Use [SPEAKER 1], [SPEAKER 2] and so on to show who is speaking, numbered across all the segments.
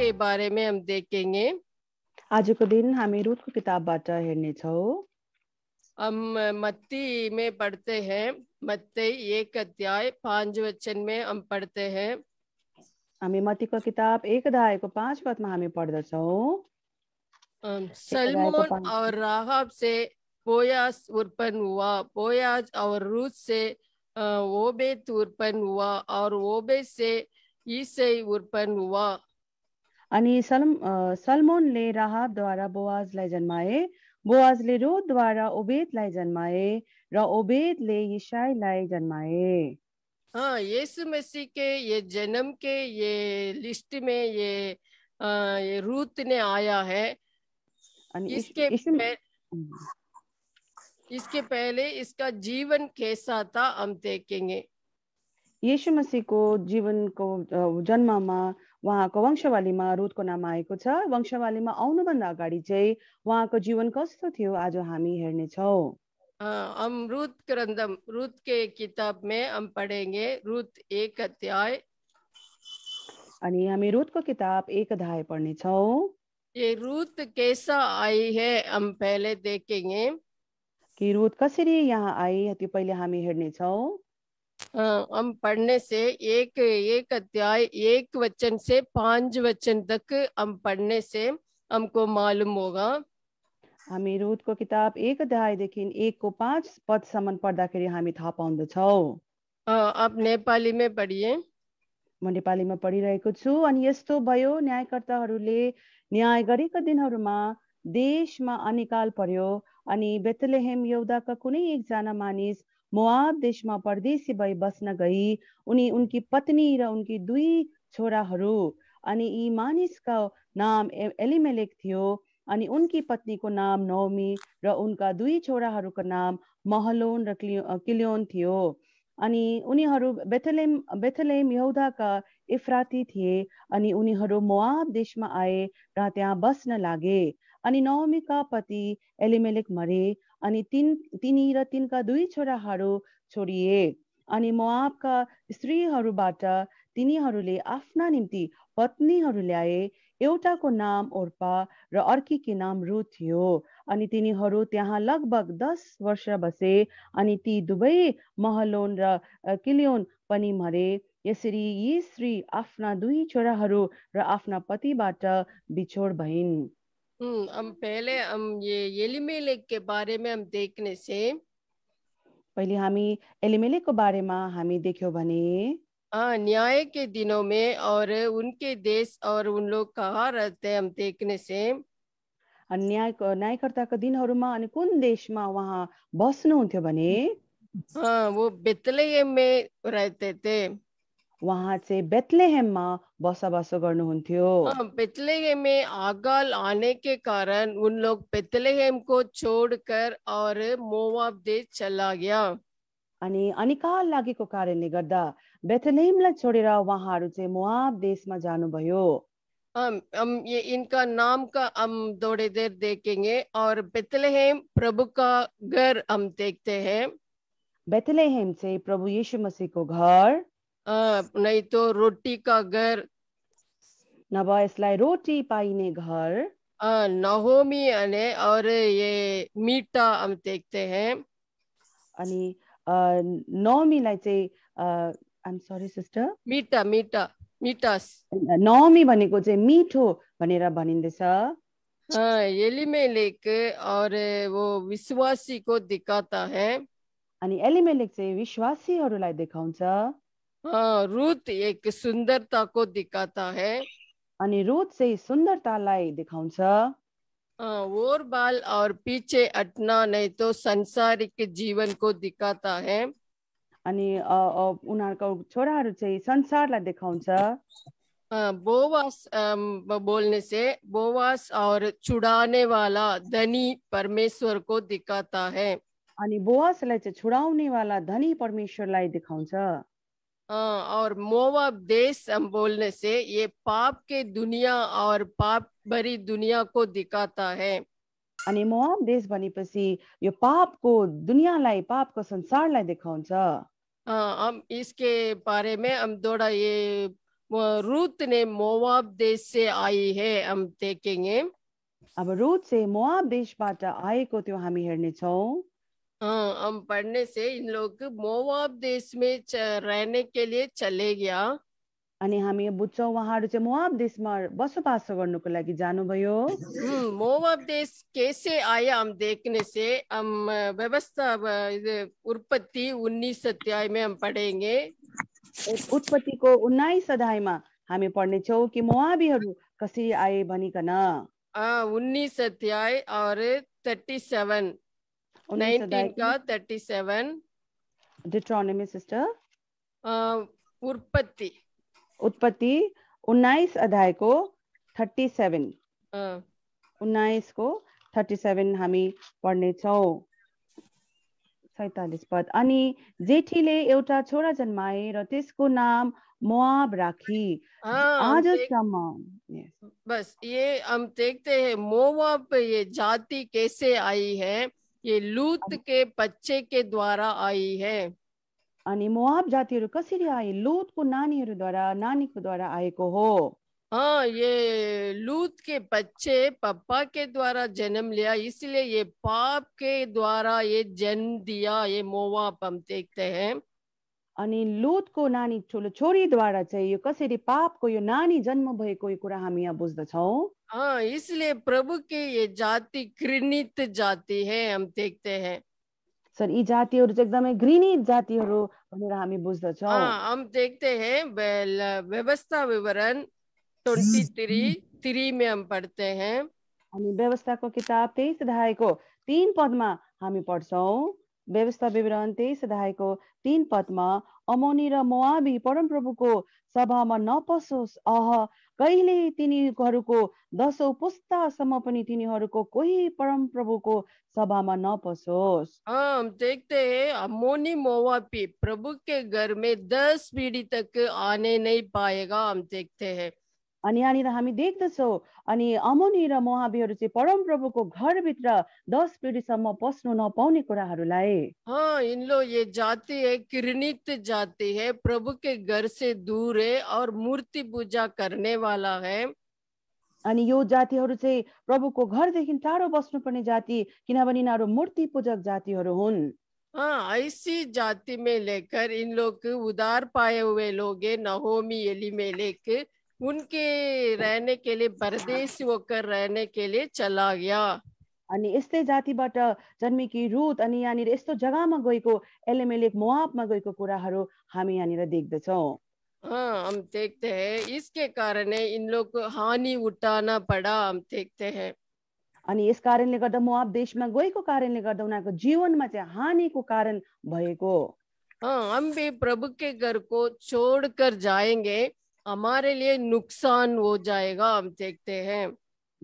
[SPEAKER 1] के बारे में हम देखेंगे
[SPEAKER 2] आज को दिन रूथ हामी रुथको किताबबाट हेर्नेछौँ
[SPEAKER 1] हम मत्ती में पढ़ते हैं मत्ते एक अध्याय पांच वचन में हम पढ़ते हैं
[SPEAKER 2] हमें मत्ती मत्तीको किताब एक अध्याय को अध्यायको पाँच पदमा हामी पढ्दछौँ
[SPEAKER 1] सलमोन और राहब से बोयास उत्पन्न हुआ बोयाज और रूस से ओबेत उत्पन्न हुआ और ओबे से ईसई उत्पन्न हुआ
[SPEAKER 2] अनि सलम सलमोनले राहबद्वारा बोआजलाई जन्माए बोआजले रोधद्वारा ओबेदलाई जन्माए र ओबेदले यिसाईलाई जन्माए
[SPEAKER 1] हाँ यीशु मसीह के ये जन्म के ये लिस्ट में ये आ, ये रूत ने आया है इसके इसके पहले इसका जीवन कैसा था हम देखेंगे
[SPEAKER 2] यीशु मसीह को जीवन को जन्म जन्ममा उहाँको वंशवालीमा रुदको नाम आएको छ वंशवालीमा आउनुभन्दा अगाडि चाहिँ उहाँको जीवन कस्तो थियो आज हामी हेर्नेछौँ
[SPEAKER 1] हम रुद ग्रंथम रुद के किताब में हम पढ़ेंगे रुद एक अध्याय
[SPEAKER 2] अनि हामी रुतको किताब एक अध्याय पढ्ने छौ
[SPEAKER 1] ये रुद कैसा आई है हम पहले देखेंगे
[SPEAKER 2] कि रुद कसरी यहाँ आई त्यो पहिले हामी हेर्ने छौ
[SPEAKER 1] हम पढ़ने से एक एक अध्याय एक वचन से पांच वचन तक हम पढ़ने से हमको मालूम होगा
[SPEAKER 2] हामी रुदको किताब एक अध्याय अध्यायदेखि एकको पाँच पदसम्म पढ्दाखेरि हामी थाहा पाउँदछौँ आप नेपालीमै पढिए म नेपालीमा पढिरहेको छु अनि यस्तो भयो न्यायकर्ताहरूले न्याय गरेका दिनहरूमा देशमा अनिकाल पर्यो अनि बेतलेहेम यौदाका कुनै एकजना मानिस मोआब देशमा परदेशी भई बस्न गई उनी उनकी पत्नी र उनकी दुई छोराहरू अनि यी मानिसका नाम एलिमेलेक थियो अनि उनकी पत्नीको नाम नवमी र उनका दुई छोराहरूको नाम महलोन र किलियोन थियो अनि उनीहरू बेथलेम बेथलेम यहुदाका इफराती थिए अनि उनीहरू मोआब देशमा आए र त्यहाँ बस्न लागे अनि नवमीका पति एलिमेलेक मरे अनि तिन तिनी र तिनका दुई छोराहरू छोडिए अनि मोआबका स्त्रीहरूबाट तिनीहरूले आफ्ना निम्ति पत्नीहरू ल्याए एउटाको नाम ओर्पा र अर्कीकी नाम रु थियो अनि तिनीहरू त्यहाँ लगभग दस वर्ष बसे अनि ती दुवै महलोन र किलियोन पनि मरे यसरी यी स्त्री आफ्ना दुई छोराहरू र आफ्ना पतिबाट बिछोड भइन्
[SPEAKER 1] हम्म, हम पहले हम ये एलिमेलेक के बारे में हम देखने से
[SPEAKER 2] पहले हमी पहिले के बारे में हमी देखियो बने
[SPEAKER 1] हाँ न्याय के दिनों में और उनके देश और उन लोग कहाँ रहते हम देखने से
[SPEAKER 2] न्याय न्यायकर्ताको दिनहरूमा अनि कुन देशमा उहाँ बस्नुहुन्थ्यो बने
[SPEAKER 1] हाँ, वो बितले में रहते थे
[SPEAKER 2] वहाँ से उहाँ बसा बसो बसोबासो गर्नुहुन्थ्यो हाँ,
[SPEAKER 1] बेतलेहेम में आगल आने के कारण उन लोग बेतलेहेम को छोडकर और मोवाब देश चला गया
[SPEAKER 2] अनि अनिकाल लागेको कारणले गर्दा बेथलेमलाई छोडेर उहाँहरू चाहिँ मोआब देशमा जानुभयो हम हम
[SPEAKER 1] ये इनका नाम का हम थोड़े देर देखेंगे और बेतलेहेम प्रभु का घर हम देखते
[SPEAKER 2] हैं बेतलेहेम से प्रभु यीशु मसीह को घर
[SPEAKER 1] नहीं तो रोटी का घर
[SPEAKER 2] नभए यसलाई रोटी पाइने घर
[SPEAKER 1] नहोमी अने और ये मीठा हम
[SPEAKER 2] देखते हैं अनि नौमी नवमीलाई चाहिँ एम सॉरी सिस्टर
[SPEAKER 1] मीठा मीठा मीठास
[SPEAKER 2] नौमी भनेको चाहिँ मीठो भनेर भनिँदैछ
[SPEAKER 1] एलिमेलेक और वो विश्वासी
[SPEAKER 2] को दिखाता है अनि एलिमेलेक चाहिँ विश्वासीहरूलाई देखाउँछ
[SPEAKER 1] हाँ रूत एक को दिखाता है
[SPEAKER 2] अनि रूत सुंदरता लाई देखाउँछ हाँ,
[SPEAKER 1] ओर बाल और पीछे अटना नहीं तो संसारिक जीवन को दिखाता है अनि उनीहरूको छोराहरू चाहिँ संसारलाई देखाउँछ हाँ, बोवास बोलने से बोवास और छुड़ाने वाला धनी परमेश्वर को दिखाता है अनि बोवासलाई चाहिँ
[SPEAKER 2] छुडाउने वाला धनी परमेश्वरलाई देखाउँछ
[SPEAKER 1] हाँ, और मोवा देश हम बोलने से ये पाप के दुनिया और पाप भरी दुनिया को दिखाता है
[SPEAKER 2] अनि मोवाब देश भनेपछि यो पापको दुनियाँलाई पापको संसारलाई देखाउँछ हम हाँ, इसके
[SPEAKER 1] बारे में हम थोड़ा ये रूत ने मोवाब देश से आई है
[SPEAKER 2] हम देखेंगे अब रूत से मोवाब देशबाट आएको त्यो हामी हेर्नेछौँ
[SPEAKER 1] हाँ, हम पढ़ने से इन लोग मोवाब देश में रहने के
[SPEAKER 2] लिए चले गया अनि हामी यो बुझ्छौँ उहाँहरू चाहिँ मोवाब देशमा बसोबास गर्नुको लागि जानुभयो हम्म,
[SPEAKER 1] मोवाब देश कैसे आया हम देखने से हम व्यवस्था उत्पत्ति उन्नीस अध्याय में हम पढेंगे
[SPEAKER 2] उत्पत्तिको उन्नाइस अध्यायमा हामी पढ्नेछौँ कि मोवाबीहरू कसरी आए भनिकन
[SPEAKER 1] हाँ, उन्नाइस अध्याय और थर्टी सेवन 19 37
[SPEAKER 2] डिट्रोनमी सिस्टर उत्पत्ति उत्पत्ति 19 अध्याय को थर्टी 37 उन्नाइस को थर्टी 37 हामी पढ़ने सैतालीस पद अठी जेठीले एउटा छोरा जन्माए रो नाम मोआब राखी आज
[SPEAKER 1] बस ये हम देखते हैं मोआब ये जाति कैसे आई है ये लूत
[SPEAKER 2] के बच्चे के द्वारा आई है अनि मोआब जाति कसरी आई लूत को नानी द्वारा नानी को द्वारा नानीकोद्वारा को हो हाँ ये लूत
[SPEAKER 1] के बच्चे पापा के द्वारा जन्म लिया इसलिए ये पाप के द्वारा ये जन्म दिया ये मोवाब हम देखते हैं
[SPEAKER 2] अनि लूत को नानी ठुलो छोरीद्वारा चाहिँ यो कसरी को यो नानी जन्म भएको यो कुरा हामी यहाँ बुझ्दछौँ
[SPEAKER 1] हाँ इसलिए प्रभु की ये जाति घृणित जाति है हम देखते हैं
[SPEAKER 2] सर यी जातिहरू चाहिँ एकदमै घृणित जातिहरू भनेर हामी बुझ्दछौँ हाँ,
[SPEAKER 1] हम देखते हैं व्यवस्था विवरण ट्वेंटी थ्री थ्री में
[SPEAKER 2] हम पढ़ते हैं हामी व्यवस्थाको किताब तेइस अध्यायको तीन पदमा हामी पढ्छौँ व्यवस्था विवरण तेइस अध्यायको तीन पदमा अमोनी र मोआबी परमप्रभुको सभामा नपसोस् अह कहिले तिनीहरूको दसौँ पुस्तासम्म पनि तिनीहरूको कोही परम प्रभुको सभामा नपसोस्
[SPEAKER 1] हम मोवापी प्रभु दस पिँढी तक आने नै पाएगा हम
[SPEAKER 2] अनि यहाँनिर हामी देख्दछौँ अनि अमुनि र मोहाबीहरू चाहिँ परमप्रभुको घरभित्र दस पिँढीसम्म पस्नु नपाउने कुराहरूलाई
[SPEAKER 1] हाँ इन जाति है किरणित जाति है प्रभु के घर से दूर है और मूर्ति पूजा करने वाला है
[SPEAKER 2] अनि यो जातिहरू चाहिँ प्रभुको घरदेखि टाढो बस्नुपर्ने जाति किनभने यिनीहरू मूर्ति पूजक जातिहरू हुन्
[SPEAKER 1] हाँ ऐसी जाति में लेकर इन लोग उदार पाए हुए लोग नहोमी एली लेकर उनके रहने के लिए परदेश होकर रहने के लिए चला गया
[SPEAKER 2] अनि यस्तै जातिबाट जन्मेकी रुत अनि यहाँनिर यस्तो जग्गामा गएको एलेमेलेक मोआबमा गएको कुराहरू हामी यहाँनिर देख्दछौँ
[SPEAKER 1] हाँ हम देखते हैं इसके कारण इन लोग को हानि उठाना पड़ा हम देखते हैं
[SPEAKER 2] अनि इस यस कारणले गर्दा मोआब देशमा गएको कारणले गर्दा उनीहरूको जीवनमा हानि को कारण भएको
[SPEAKER 1] हाँ हम भी प्रभु के घर को छोड़कर जाएंगे हमारे लिए नुकसान हो जाएगा हम देखते हैं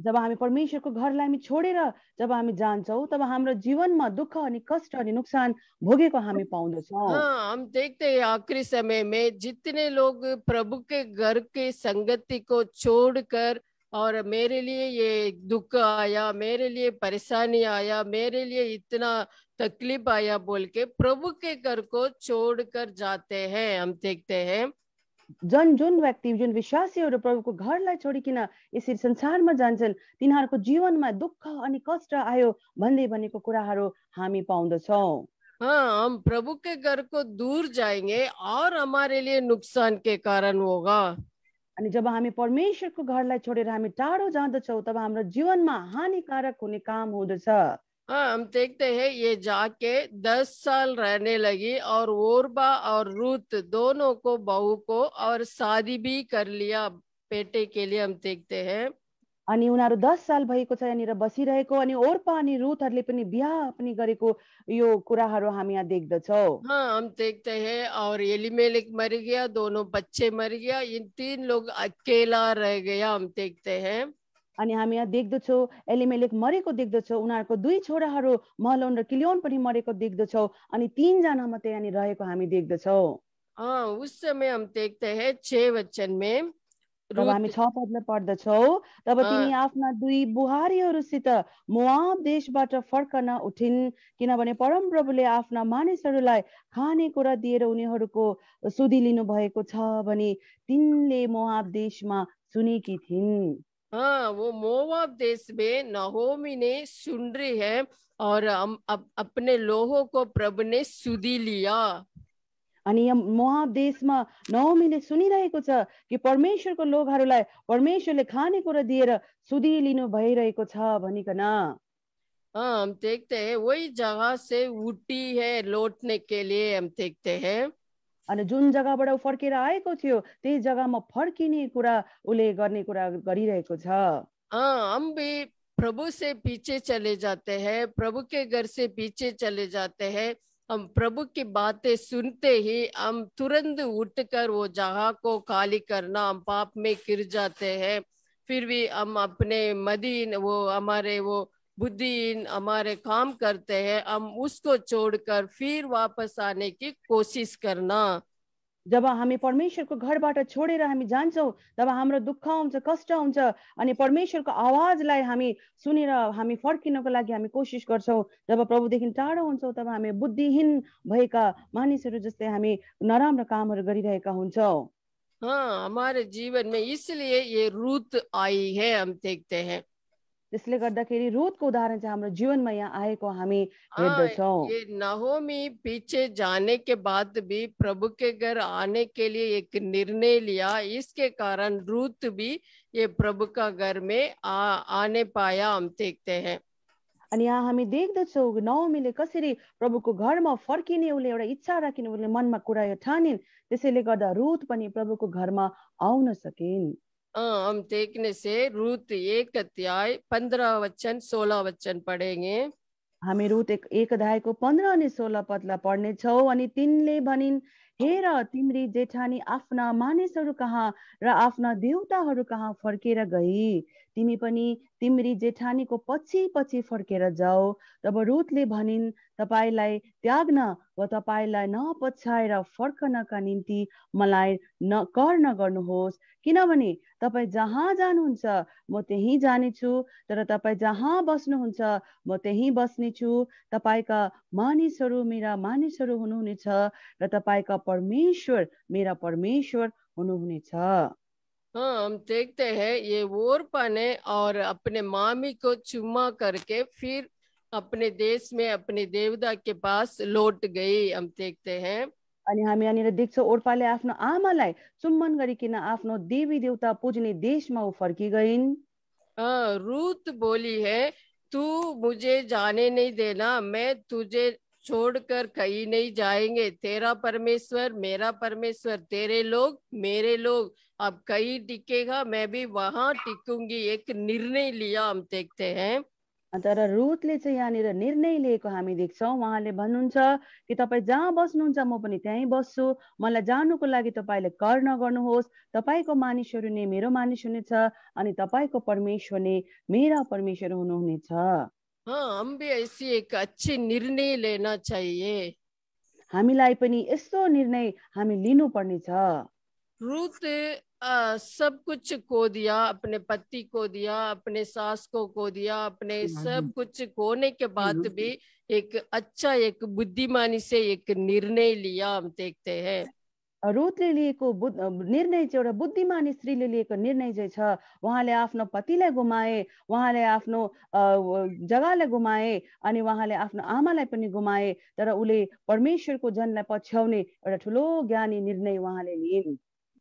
[SPEAKER 2] जब हामी परमेश्वरको घरलाई हामी छोडेर जब हामी जान्छौँ तब हाम्रो जीवनमा दुःख अनि कष्ट अनि नोक्सान भोगेको हामी पाउँदछौँ हाँ,
[SPEAKER 1] हम देखते हैं आखिरी समय में जितने लोग प्रभु के घर के संगति को छोड़कर और मेरे लिए ये दुख आया मेरे लिए परेशानी आया मेरे लिए इतना तकलीफ आया बोल के प्रभु के घर को छोड़कर जाते हैं हम देखते
[SPEAKER 2] हैं जन जुन व्यक्ति जुन विश्वासीहरू प्रभुको घरलाई छोडिकन यसरी संसारमा जान्छन् तिनीहरूको जीवनमा दुःख अनि कष्ट आयो भन्दै भनेको कुराहरू हामी पाउँदछौ
[SPEAKER 1] हम प्रभु के घर को दूर जाएंगे और हमारे लिए नुकसान के कारण होगा अनि
[SPEAKER 2] जब हामी परमेश्वरको घरलाई छोडेर हामी टाढो जाँदछौ तब हाम्रो जीवनमा हानिकारक हुने काम हुँदछ हाँ हम
[SPEAKER 1] देखते हैं ये जाके दस साल रहने लगी और ओरबा और रूत दोनों को बहू को और शादी भी कर लिया बेटे के लिए हम देखते हैं
[SPEAKER 2] अनि उनीहरू दस साल भएको छ यहाँनिर बसिरहेको अनि ओर्पा अनि रुथहरूले पनि बिहा पनि गरेको यो कुराहरू हामी यहाँ देख्दछौँ
[SPEAKER 1] हाँ हम देखते हैं और एलिमेलिक मर गया दोनों बच्चे मर गया इन तीन लोग अकेला रह गया हम देखते हैं
[SPEAKER 2] अनि हामी यहाँ देख्दछौँ एलिमेलेक मरेको देख्दछौँ उनीहरूको दुई छोराहरू महलोन र किलोन पनि मरेको देख्दछौँ अनि तिनजना मात्रै यहाँनिर रहेको हामी देख्दछौँ हामी छ पढ्दछौ तब तिनी आफ्ना दुई बुहारीहरूसित मुआब देशबाट फर्कन उठिन् किनभने परमप्रभुले आफ्ना मानिसहरूलाई खानेकुरा दिएर उनीहरूको सुधी लिनु भएको छ भने तिनले मुआब देशमा सुनेकी थिइन् हाँ वो
[SPEAKER 1] मोवाब देश में नहोमी ने सुनरी है और अप, अपने लोहो को प्रभु ने सुधी लिया
[SPEAKER 2] अनि यहाँ मोहाब देशमा नवमीले सुनिरहेको छ कि परमेश्वरको लोकहरूलाई परमेश्वरले खानेकुरा दिएर सुधी लिनु भइरहेको छ भनिकन
[SPEAKER 1] हम देखते हैं वही जगह से उठी है लौटने के लिए हम देखते हैं
[SPEAKER 2] अनि जुन जग्गाबाट फर्केर आएको थियो त्यही जग्गामा फर्किने कुरा उसले गर्ने कुरा गरिरहेको छ
[SPEAKER 1] हाँ, हम भी प्रभु से पीछे चले जाते हैं प्रभु के घर से पीछे चले जाते हैं हम प्रभु की बातें सुनते ही हम तुरंत उठकर वो जगह को खाली करना हम पाप में गिर जाते हैं फिर भी हम अपने मदीन वो हमारे वो बुद्धिहीन हमारे काम करते हैं हम उसको छोड़कर फिर वापस आने की कोशिश करना
[SPEAKER 2] जब हामी परमेश्वरको घरबाट छोडेर हामी जान्छौँ तब हाम्रो दुःख हुन्छ कष्ट हुन्छ अनि परमेश्वरको आवाजलाई हामी सुनेर हामी फर्किनको लागि हामी कोसिस गर्छौँ जब प्रभुदेखि टाढो हुन्छौँ तब हामी बुद्धिहीन भएका मानिसहरू जस्तै हामी नराम्रो कामहरू गरिरहेका हुन्छौँ
[SPEAKER 1] हाँ हमारे जीवन में इसलिए ये रूत आई है हम देखते
[SPEAKER 2] हैं त्यसले गर्दाखेरि रुथको उदाहरण चाहिँ हाम्रो जीवनमा यहाँ आएको हामी हेर्दछौँ
[SPEAKER 1] नहोमी पीछे जाने के बाद भी प्रभु के घर आने के लिए एक निर्णय लिया इसके कारण रूत भी ये प्रभु का घर में आ, आने पाया हम देखते हैं
[SPEAKER 2] अनि यहाँ हामी देख्दछौँ नवमीले कसरी प्रभुको घरमा फर्किने उसले एउटा इच्छा राखिने उसले मनमा कुरा यो ठानिन् त्यसैले गर्दा रुथ पनि प्रभुको घरमा आउन सकिन्
[SPEAKER 1] हाँ, हम देखने से रूत एक अध्याय पंद्रह वचन सोलह वचन पढेंगे
[SPEAKER 2] हमें रूत एक, एक अध्याय अध्यायको पन्ध्र अनि पदला पढ़ने पढ्नेछौँ अनि तिनले भनिन् हेर तिम्री जेठानी आफ्ना मानिसहरू कहाँ र आफ्ना देउताहरू कहाँ फर्केर गई तिमी पनि तिम्री जेठानीको पछि पछि फर्केर जाऊ तब रुतले भनिन् तपाईँलाई त्याग्न वा तपाईँलाई नपछ्याएर फर्कनका निम्ति मलाई न कर नगर्नुहोस् किनभने तपाईँ जहाँ जानुहुन्छ म त्यहीँ जानेछु तर तपाईँ जहाँ बस्नुहुन्छ म त्यहीँ बस्नेछु तपाईँका मानिसहरू मेरा मानिसहरू हुनुहुनेछ र तपाईँका परमेश्वर मेरा परमेश्वर हुनुहुनेछ
[SPEAKER 1] हम देखते हैं ये वोर पाने और अपने मामी को चुम्मा करके फिर अपने देश में अपने देवता के पास लौट गई हम देखते हैं
[SPEAKER 2] अनि हामी यहाँनिर देख्छौँ ओर्पाले आफ्नो आमालाई चुम्बन गरिकन आफ्नो देवी देवता पुज्ने देशमा ऊ रुत बोली
[SPEAKER 1] है तू मुझे जाने
[SPEAKER 2] नहीं देना मैं तुझे
[SPEAKER 1] छोड़कर कहीं नहीं जाएंगे तेरा परमेश्वर मेरा परमेश्वर तेरे लोग मेरे लोग अब कहीं टिकेगा मैं भी वहां टिकूंगी एक निर्णय लिया हम देखते हैं
[SPEAKER 2] तर रुथले चाहिँ यहाँनिर निर्णय लिएको हामी देख्छौँ उहाँले भन्नुहुन्छ कि तपाईँ जहाँ बस्नुहुन्छ म पनि त्यहीँ बस्छु मलाई जानुको लागि तपाईँले कर नगर्नुहोस् तपाईँको मानिसहरू नै मेरो मानिस हुनेछ अनि तपाईँको परमेश्वर नै मेरा परमेश्वर हुनुहुनेछ हामीलाई पनि यस्तो निर्णय हामी लिनुपर्नेछ
[SPEAKER 1] रुथ सब कुछ खो दिया अपने पति को दिया अपने सास को खो दिया अपने हाँ, सब कुछ खोने के बाद हाँ, भी एक अच्छा एक बुद्धिमानी से एक निर्णय लिया हम देखते हैं
[SPEAKER 2] रुथले लिएको निर्णय चाहिँ एउटा बुद्धिमान स्त्रीले लिएको निर्णय चाहिँ छ अच्छा, उहाँले आफ्नो पतिलाई गुमाए उहाँले आफ्नो जग्गालाई गुमाए अनि उहाँले आफ्नो आमालाई पनि गुमाए तर उसले परमेश्वरको जनलाई पछ्याउने एउटा ठुलो ज्ञानी निर्णय उहाँले लिइन्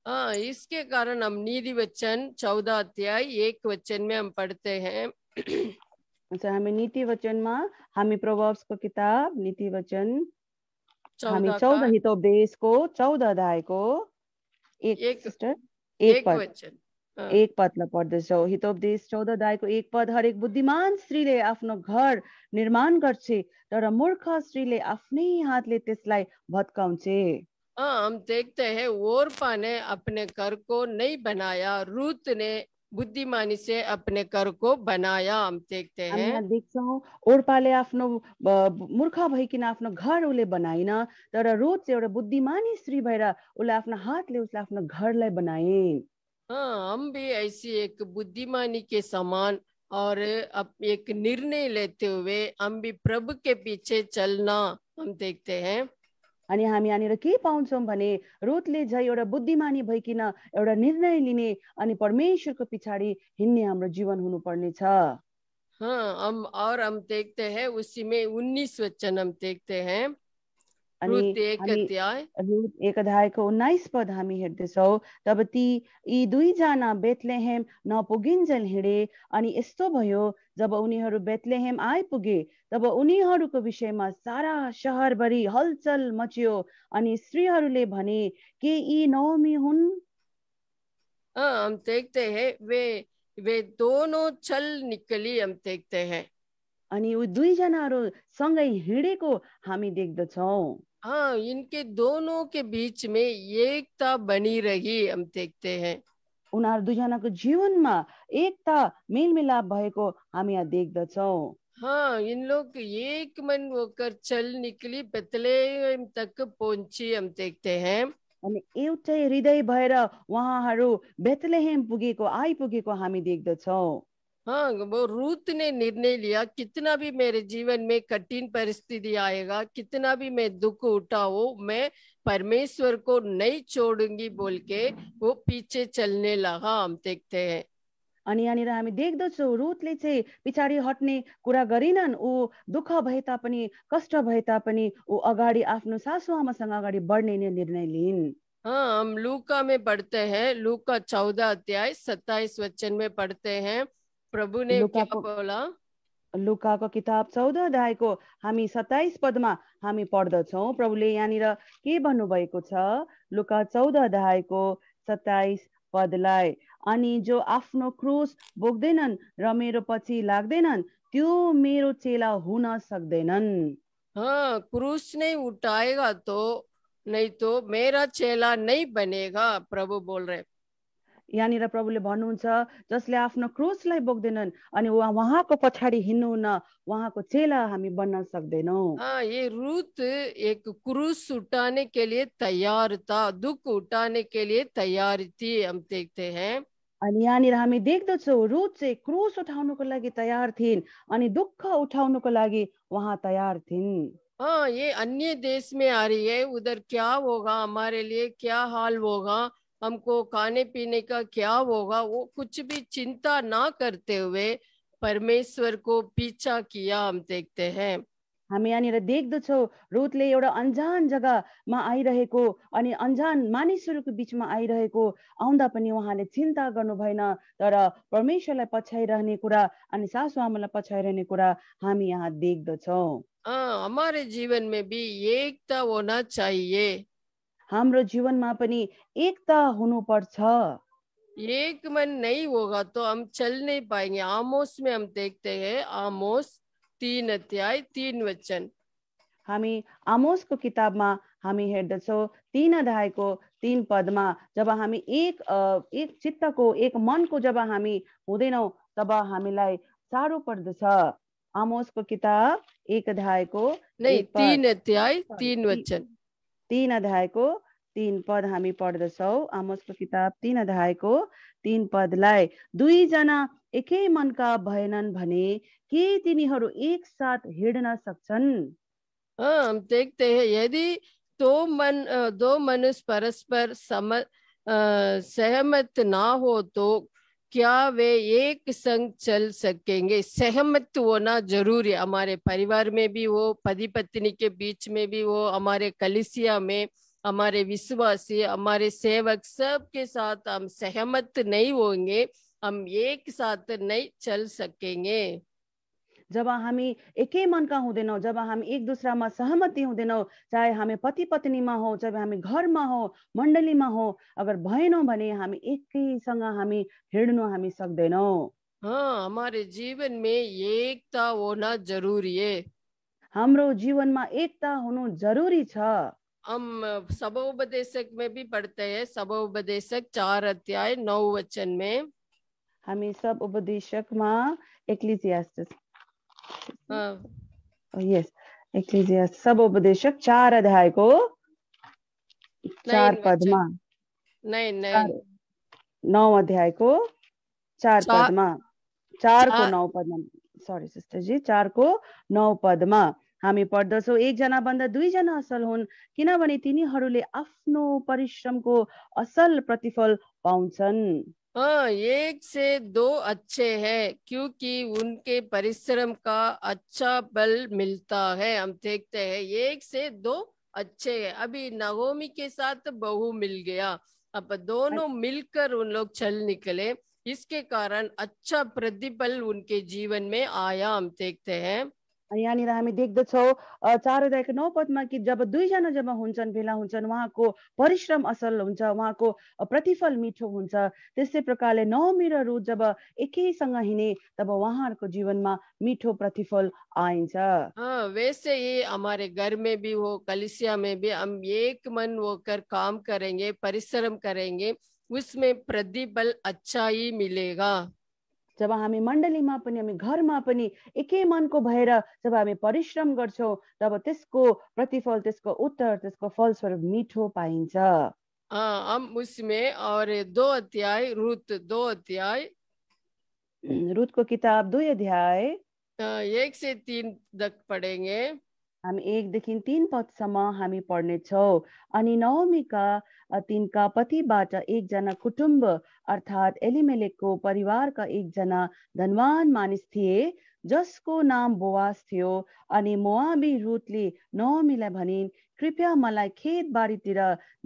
[SPEAKER 1] हाँ इसके कारण हम नीति वचन चौदह अध्याय एक वचन में हम पढ़ते हैं
[SPEAKER 2] so, हमें नीति वचन में हमें प्रोवर्ब्स को किताब नीति वचन हमें चौदह तो बेस को चौदह अध्याय को एक, एक सिस्टर एक, एक पद वचन हाँ। एक पदलाई पढ्दैछौ हितोपदेश चौध दायको एक पद हरेक बुद्धिमान स्त्रीले आफ्नो घर निर्माण गर्छे तर मूर्ख स्त्रीले आफ्नै हातले त्यसलाई भत्काउँछे
[SPEAKER 1] हम देखते हैं ओरपा ने अपने कर को नहीं बनाया रूत ने बुद्धिमानी से अपने कर को बनाया हम देखते हैं
[SPEAKER 2] देख्छौँ मूर्खा भाई की ना आफ्नो घर उसले बनाइन तर रोत से एउटा बुद्धिमानी स्त्री उले अपना हाथ ले उसले घर ले बनाए
[SPEAKER 1] हाँ हम भी ऐसी एक बुद्धिमानी के समान और अब एक निर्णय लेते हुए हम भी प्रभु के पीछे चलना
[SPEAKER 2] हम देखते हैं अनि हामी यहाँनिर के पाउँछौँ भने रुथले झै एउटा बुद्धिमानी भइकन एउटा निर्णय लिने अनि परमेश्वरको पछाडि हिँड्ने हाम्रो जीवन हुनुपर्ने छ
[SPEAKER 1] हाँ हम और हम देखते हैं उसी में उन्नीस वचन हम देखते हैं
[SPEAKER 2] अनि अध्यायको उन्नाइस पद हामी तब ती यी दुईजना बेतलेहेम नपुगिन्जेल हिँडे अनि यस्तो भयो जब उनीहरू बेतलेहेम आइपुगे तब उनीहरूको विषयमा सारा सहरभरि हलचल मच्यो अनि स्त्रीहरूले भने के यी नवमी हुन्
[SPEAKER 1] हम देखते हैं वे वे दोनों चल निकली हम देखते हैं
[SPEAKER 2] अनि ऊ दुईजनाहरू सँगै हिँडेको हामी देख्दछौँ
[SPEAKER 1] हाँ इनके दोनों के बीच में एकता बनी रही हम देखते हैं
[SPEAKER 2] उनार दुजना को जीवन में एकता मेलमिलाप भएको हम यहाँ देख्दछौँ
[SPEAKER 1] हाँ इन लोग एक मन होकर चल निकली पतले तक पहुंची हम देखते हैं
[SPEAKER 2] अनि एउटै हृदय भएर उहाँहरू बेतलेहेम पुगेको आइपुगेको हामी देख्दछौँ
[SPEAKER 1] हाँ वो रूत ने निर्णय लिया कितना भी मेरे जीवन में कठिन परिस्थिति आएगा कितना भी मैं दुख उठाओ मैं परमेश्वर को नहीं छोडूंगी बोल के वो पीछे चलने लगा हम देखते हैं
[SPEAKER 2] अनि यहाँनिर हामी देख्दछौँ रुथले चाहिँ पछाडि हट्ने कुरा गरिनन् ऊ दुःख भए तापनि कष्ट भए तापनि ऊ अगाडि आफ्नो सासु आमासँग अगाडि बढ्ने नै निर्णय लिन्
[SPEAKER 1] हाँ हम लूका में पढ़ते हैं का चौदह अध्याय सत्ताईस वचन में पढ़ते हैं प्रभुले
[SPEAKER 2] लुकाको किताब चौध अध्यायको हामी सत्ताइस पदमा हामी पढ्दछौँ प्रभुले यहाँनिर के भन्नुभएको छ लुका चौध अध्यायको सत्ताइस पदलाई अनि जो आफ्नो क्रुस बोक्दैनन् र मेरो पछि लाग्दैनन् त्यो मेरो चेला हुन सक्दैनन्
[SPEAKER 1] क्रुस नै उठाएगा तो नै तो मेरा चेला नै बनेगा प्रभु बोल रहे
[SPEAKER 2] यहाँनिर प्रभुले भन्नुहुन्छ जसले आफ्नो क्रोसलाई बोक्दैनन् अनि उहाँको पछाडि हिँड्नुहुन्न उहाँको चेला हामी बन्न सक्दैनौँ ये
[SPEAKER 1] रूत एक क्रूस उठाउने के लिए तैयार था दुख के लिए थी हम देखते हैं
[SPEAKER 2] अनि यहाँनिर हामी देख्दछौँ रुथ चाहिँ क्रुस उठाउनुको लागि तयार थिइन् अनि दुःख उठाउनुको लागि उहाँ तयार थिइन्
[SPEAKER 1] ये अन्य देश में आ रही है उधर क्या होगा हमारे लिए क्या हाल होगा हमको खाने पीने का क्या होगा वो कुछ भी चिंता ना करते हुए परमेश्वर को पीछा किया हम देखते हैं
[SPEAKER 2] हामी यहाँनिर देख्दछौ रुथले एउटा अन्जान जग्गामा आइरहेको अनि अन्जान मानिसहरूको बिचमा आइरहेको आउँदा पनि उहाँले चिन्ता गर्नु भएन तर परमेश्वरलाई पछ्याइरहने कुरा अनि सासु आमालाई पछ्याइरहने कुरा हामी यहाँ देख्दछौँ
[SPEAKER 1] हाम्रो जीवनमा भी एकता होना चाहिए
[SPEAKER 2] हाम्रो जीवनमा पनि एकता हुनुपर्छ
[SPEAKER 1] एक मन नै होगा तो हम चल नै पाएंगे आमोस में हम देखते हैं आमोस तीन अध्याय तीन वचन
[SPEAKER 2] हामी आमोसको किताबमा हामी हेर्दछौ तिन अध्यायको तिन पदमा जब हामी एक एक चित्तको एक मनको जब हामी हुँदैनौँ तब हामीलाई साह्रो पर्दछ आमोसको किताब एक अध्यायको नै तीन अध्याय तीन वचन तीन अध्याय को तीन पद हम पढ़द पढ्दछौँ को किताब तीन अध्याय को तीन पद लाई दुईजना एक मन का भने के तिनी एक साथ हिड़न सक्छन्
[SPEAKER 1] हम देखते हैं यदि दो मन दो मनुष्य परस्पर सम सहमत ना हो तो क्या वे एक संग चल सकेंगे सहमत होना जरूरी हमारे परिवार में भी हो पति पत्नी के बीच में भी हो हमारे कलिसिया में हमारे विश्वासी हमारे सेवक सब के साथ हम सहमत नहीं होंगे हम एक साथ नहीं चल सकेंगे
[SPEAKER 2] जब हामी एकै मनका हुँदैनौँ जब हामी एक दुसरामा सहमति हुँदैनौँ चाहे हामी पति पत्नीमा हो चाहे हामी घरमा हो मण्डलीमा हो अगर भएनौँ भने हामी एकैसँग हामी हिँड्नु हामी सक्दैनौँ
[SPEAKER 1] हाँ हमारे जीवन में एकता होना जरूरी है
[SPEAKER 2] हाम्रो जीवनमा एकता हुनु जरुरी छ
[SPEAKER 1] हम उपदेशक में भी पढ़ते हैं उपदेशक चार अध्याय नौ वचन में
[SPEAKER 2] हमें सब उपदेशक माँ एक्लिसियास्टिस यस एक्लिजिया सब उपदेशक चार अध्याय को चार पदमा
[SPEAKER 1] नहीं नहीं
[SPEAKER 2] नौ अध्याय को चार पदमा चार को नौ पदमा सॉरी सिस्टर जी चार को नौ पदमा हामी पढ्दछौँ एकजना भन्दा दुईजना असल हुन् किनभने तिनीहरूले आफ्नो परिश्रमको असल प्रतिफल पाउँछन्
[SPEAKER 1] हाँ एक से दो अच्छे हैं क्योंकि उनके परिश्रम का अच्छा बल मिलता है हम देखते हैं एक से दो अच्छे हैं अभी नवोमी के साथ बहु मिल गया अब दोनों अच्छा। मिलकर उन लोग चल निकले इसके कारण अच्छा प्रतिफल उनके जीवन में आया हम देखते हैं
[SPEAKER 2] यहाँ हामी देख चार के नौ में कि जब दुईजना जब भेला हुन्छन् को परिश्रम असल हुन्छ को प्रतिफल मीठो हुन्छ त्यस्तै प्रकारले नौ मेरो रु जब एकैसँग हिँडे तब उहाँहरूको जीवनमा मिठो प्रतिफल आइन्छ
[SPEAKER 1] हाँ, वैसे ही हमारे घर में भी हो कलिसिया में भी हम एक मन होकर काम करेंगे परिश्रम करेंगे उसमें प्रतिफल अच्छा ही मिलेगा
[SPEAKER 2] जब हामी मण्डलीमा पनि हामी घरमा पनि एकै मनको भएर जब हामी परिश्रम गर्छौँ तब त्यसको प्रतिफल त्यसको उत्तर त्यसको फलस्वरूप मिठो पाइन्छ
[SPEAKER 1] हम और दो दो
[SPEAKER 2] किताब दुई अध्याय
[SPEAKER 1] एक से तीन तक
[SPEAKER 2] हामी एकदेखि तिन पदसम्म हामी पढ्नेछौँ अनि नवमीका तिनका पतिबाट एकजना कुटुम्ब अर्थात् एलिमेलेकको परिवारका एकजना धनवान मानिस थिए जसको नाम बोवास थियो अनि मोआबी रुथले नवमीलाई भनिन् कृपया मलाई खेतबारीतिर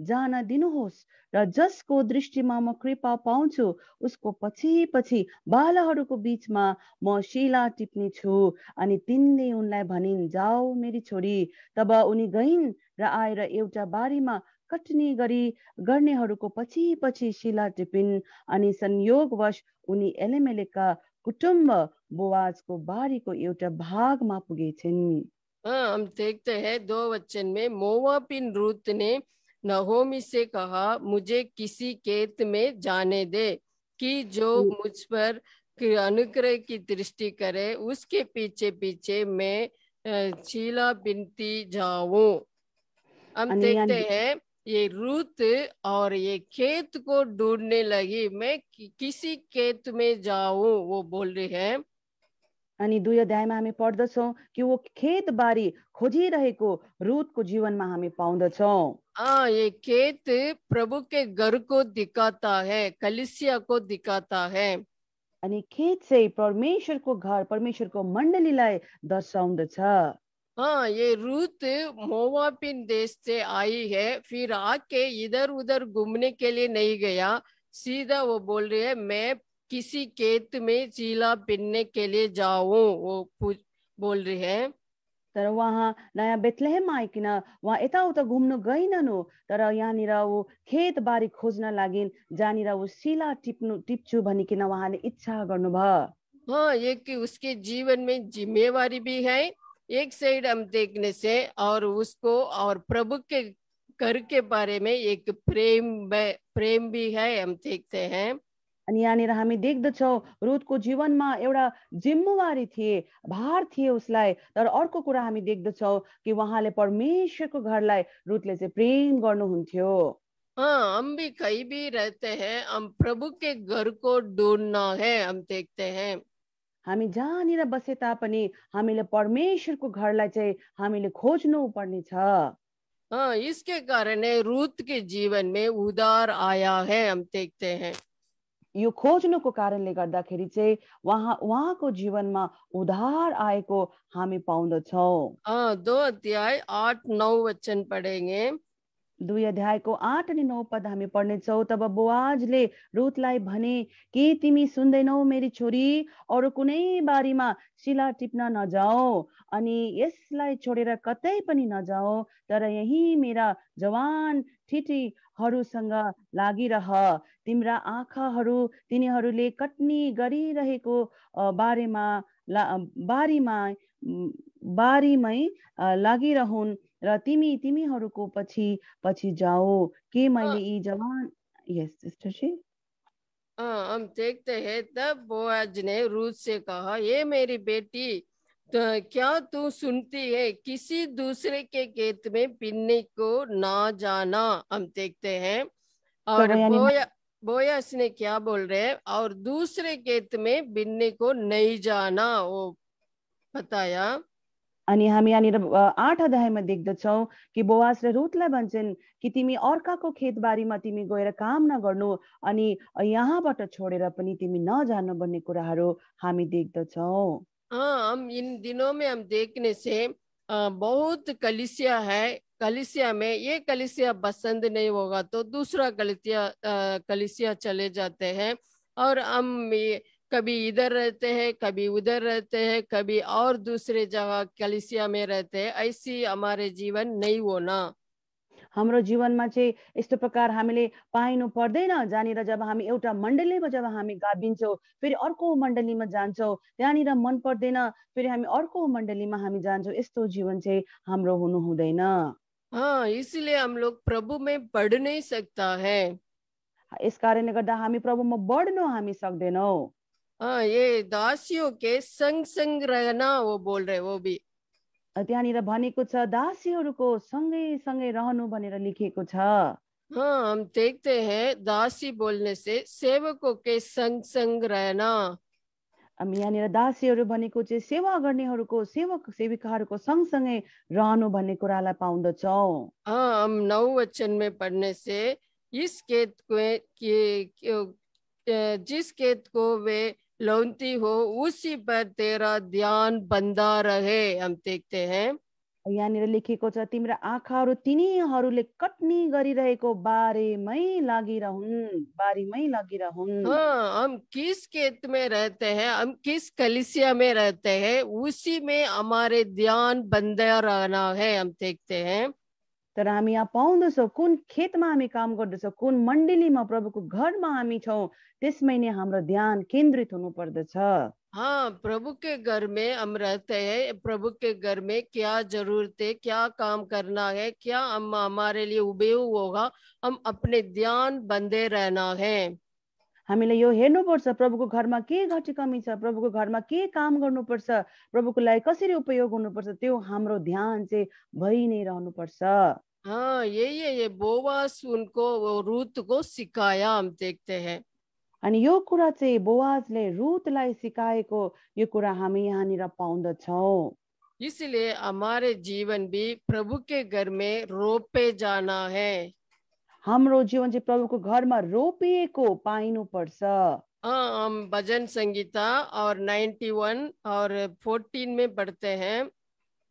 [SPEAKER 2] जान दिनुहोस् र जसको दृष्टिमा म कृपा पाउँछु उसको पछि पछि बालाहरूको बिचमा म शिला टिप्ने छु अनि तिनले उनलाई भनिन् जाऊ मेरी छोरी तब उनी गइन् र आएर एउटा बारीमा कटनी गरी गर्नेहरूको पछि पछि शिला टिपिन् अनि संयोगवश उनी एलेमेलेका कुटुम्ब बोवाजको बारीको एउटा भागमा पुगेछन्
[SPEAKER 1] हाँ, हम देखते हैं दो वचन में मोवापिन रूत ने नहोमी से कहा मुझे किसी केत में जाने दे कि जो हम्म। मुझ पर अनुग्रह की दृष्टि करे उसके पीछे पीछे मैं चीला बिनती जाऊं हम
[SPEAKER 2] हाँ हाँ देखते हैं
[SPEAKER 1] ये रूत और ये खेत को ढूंढने लगी मैं कि, किसी खेत में जाऊं वो बोल रही है
[SPEAKER 2] अनि दुई अध्यायमा हामी पढ्दछौँ कि वो खेत खेतबारी खोजिरहेको रुथको जीवनमा हामी पाउँदछौँ
[SPEAKER 1] हाँ, ये खेत प्रभु के घर को दिखाता है कलिसिया को दिखाता है
[SPEAKER 2] अनि खेत से परमेश्वर को घर परमेश्वर को मंडली परमेश्वरको मण्डलीलाई हाँ
[SPEAKER 1] ये रूत मोवापिन देश से आई है फिर आके इधर उधर घूमने के लिए नहीं गया सीधा वो बोल रही है मैं किसी खेत में चीला पीनने के लिए जाओ वो बोल रही है
[SPEAKER 2] तर वहाँ उहाँ नयाँ बेथलेहेम आइकन उहाँ यताउता घुम्नु गएनन् नो तर यहाँनिर ऊ खेतबारी खोज्न लागि जहाँनिर ऊ शिला टिप्नु टिप्छु भनिकन उहाँले इच्छा गर्नुभयो हाँ
[SPEAKER 1] ये कि उसके जीवन में जिम्मेवारी भी है एक साइड हम देखने से और उसको और प्रभु के घर के बारे में एक प्रेम प्रेम
[SPEAKER 2] भी है हम देखते हैं अनि यहाँनिर हामी देख्दछौँ रुथको जीवनमा एउटा जिम्मेवारी थिए भार थिए उसलाई तर अर्को कुरा हामी देख्दछौँ कि उहाँले परमेश्वरको घरलाई रुथले चाहिँ प्रेम गर्नुहुन्थ्यो
[SPEAKER 1] हाँ हम भी कहीं भी रहते हैं हम प्रभु के घर को ढूंढना है हम देखते हैं
[SPEAKER 2] हामी जहाँनिर बसे तापनि हामीले परमेश्वरको घरलाई चाहिँ हामीले खोज्नु पर्ने छ
[SPEAKER 1] हाँ, इसके कारण रूत के जीवन में उदार आया है हम देखते हैं
[SPEAKER 2] यो खोज्नुको कारणले गर्दाखेरि चाहिँ उहाँ उहाँको जीवनमा उधार आएको हामी पाउँदछौँ
[SPEAKER 1] दो अध्याय वचन पढेंगे
[SPEAKER 2] दुई अध्यायको आठ अनि नौ पद हामी पढ्नेछौँ तब बुवाजले रुतलाई भने के तिमी सुन्दैनौ मेरी छोरी अरू कुनै बारीमा शिला टिप्न नजाऊ अनि यसलाई छोडेर कतै पनि नजाऊ तर यही मेरा जवान ठिटी हरूसँग लागिरह तिम्रा आँखाहरू तिनीहरूले कट्ने गरिरहेको बारेमा ला बारीमा बारीमै लागिरहन् र तिमी तिमीहरूको पछि पछि जाओ के मैले यी जवान यस सिस्टर जी
[SPEAKER 1] हाँ हम देखते हैं तब बोआज ने रूस से कहा ये मेरी बेटी तो क्या तू सुनती है किसी दूसरे के खेत में पिन्ने को ना जाना हम देखते हैं और बोया बोया इसने क्या बोल रहे हैं और दूसरे खेत में बिनने को नहीं जाना वो
[SPEAKER 2] बताया अनि हामी यहाँनिर आठ अध्यायमा देख्दछौँ कि बोवासले रुथलाई भन्छन् कि तिमी अर्काको खेतबारीमा तिमी गएर काम नगर्नु अनि यहाँबाट छोडेर पनि तिमी नजानु भन्ने कुराहरू हामी देख्दछौँ
[SPEAKER 1] हाँ हम इन दिनों में हम देखने से आ, बहुत कलिसिया है कलिसिया में ये कलिसिया पसंद नहीं होगा तो दूसरा कलिसिया कलिसिया चले जाते हैं और हम कभी इधर रहते हैं कभी उधर रहते हैं कभी और दूसरे जगह कलिसिया में रहते हैं ऐसी हमारे जीवन नहीं होना
[SPEAKER 2] हाम्रो जीवनमा चाहिँ यस्तो प्रकार हामीले पाइनु पर्दैन जहाँनिर जब हामी एउटा मण्डलीमा जब हामी गाभिन्छौँ फेरि अर्को मण्डलीमा जान्छौँ त्यहाँनिर मन पर्दैन फेरि हामी अर्को मण्डलीमा हामी जान्छौँ यस्तो जीवन चाहिँ हाम्रो हुनु हुँदैन हाँ इसीलिए हम लोग प्रभु में बढ़ नहीं सकता है यस कारणले गर्दा हामी प्रभुमा बढ्न हामी सक्दैनौँ ये दासियो के सँगसँग रहना वो बोल रहे वो भी त्यहाँनिर भनेको छ दासीहरूको सँगै सँगै रहनु भनेर लेखिएको छ हम देखते हैं
[SPEAKER 1] दासी बोलने से सेवकों के संग संग रहना
[SPEAKER 2] यहाँनिर दासीहरू भनेको चाहिँ सेवा गर्नेहरूको सेवक सेविकाहरूको सँगसँगै रहनु भन्ने कुरालाई पाउँदछौँ
[SPEAKER 1] हम नौ वचन में पढ़ने से इस के, को वे लौंती हो उसी पर तेरा
[SPEAKER 2] ध्यान बंदा रहे हम देखते हैं यहाँनिर लेखिएको छ तिम्रा आँखाहरू तिनीहरूले कट्ने गरिरहेको बारेमै लागिरहन् बारीमै लागिरहन् हाँ,
[SPEAKER 1] हम किस खेत में रहते हैं हम किस कलिसिया में रहते हैं उसी में हमारे ध्यान बंदा रहना है हम
[SPEAKER 2] देखते हैं तर हामी यहाँ पाउँदछौँ कुन खेतमा हामी काम गर्दछौँ कुन मण्डलीमा प्रभुको घरमा हामी छौँ त्यसमै नै हाम्रो ध्यान केन्द्रित हुनु पर्दछ
[SPEAKER 1] हाँ प्रभु के घर में हम रहते हैं प्रभु के घर में क्या जरूरत है क्या काम करना है क्या हम हमारे लिए उबे होगा हम अपने ध्यान बंदे
[SPEAKER 2] रहना है हामीले यो हेर्नुपर्छ प्रभुको घरमा के घटी कमी छ प्रभुको घरमा के काम गर्नुपर्छ प्रभुको लागि कसरी उपयोग हुनुपर्छ त्यो हाम्रो ध्यान चाहिँ भइ नै रहनुपर्छ हाँ
[SPEAKER 1] यही है ये बोवास उनको रूत को सिकाया हम देखते हैं
[SPEAKER 2] अनि यो कुरा चाहिँ बोवाजले रुतलाई सिकाएको यो कुरा हामी यहाँनिर पाउँदछौँ
[SPEAKER 1] इसलिए हमारे जीवन भी प्रभु के घर में रोपे जाना है
[SPEAKER 2] हाम्रो जीवन चाहिँ प्रभुको घरमा रोपिएको पाइनु पर्छ
[SPEAKER 1] हम भजन संगीता और 91 और 14 में पढ़ते हैं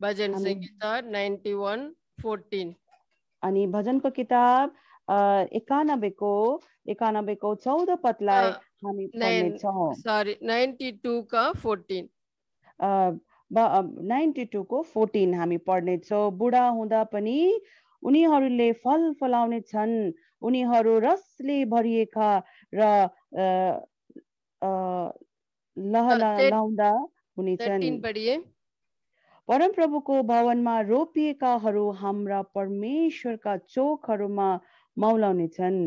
[SPEAKER 1] भजन संगीता 91 14
[SPEAKER 2] अनि भजनको किताब एकानब्बेको को चौध पदलाई हामी पढ्नेछौँ
[SPEAKER 1] सरी नाइन्टी टूका फोर्टिन
[SPEAKER 2] नाइन्टी टूको फोर्टिन हामी पढ्नेछौँ बुढा हुँदा पनि उनीहरूले फल फलाउने छन् उनीहरू रसले भरिएका र लहलाउँदा हुनेछन् परमप्रभुको भवनमा रोपिएकाहरू हाम्रा परमेश्वरका चोकहरूमा मौलाउनेछन्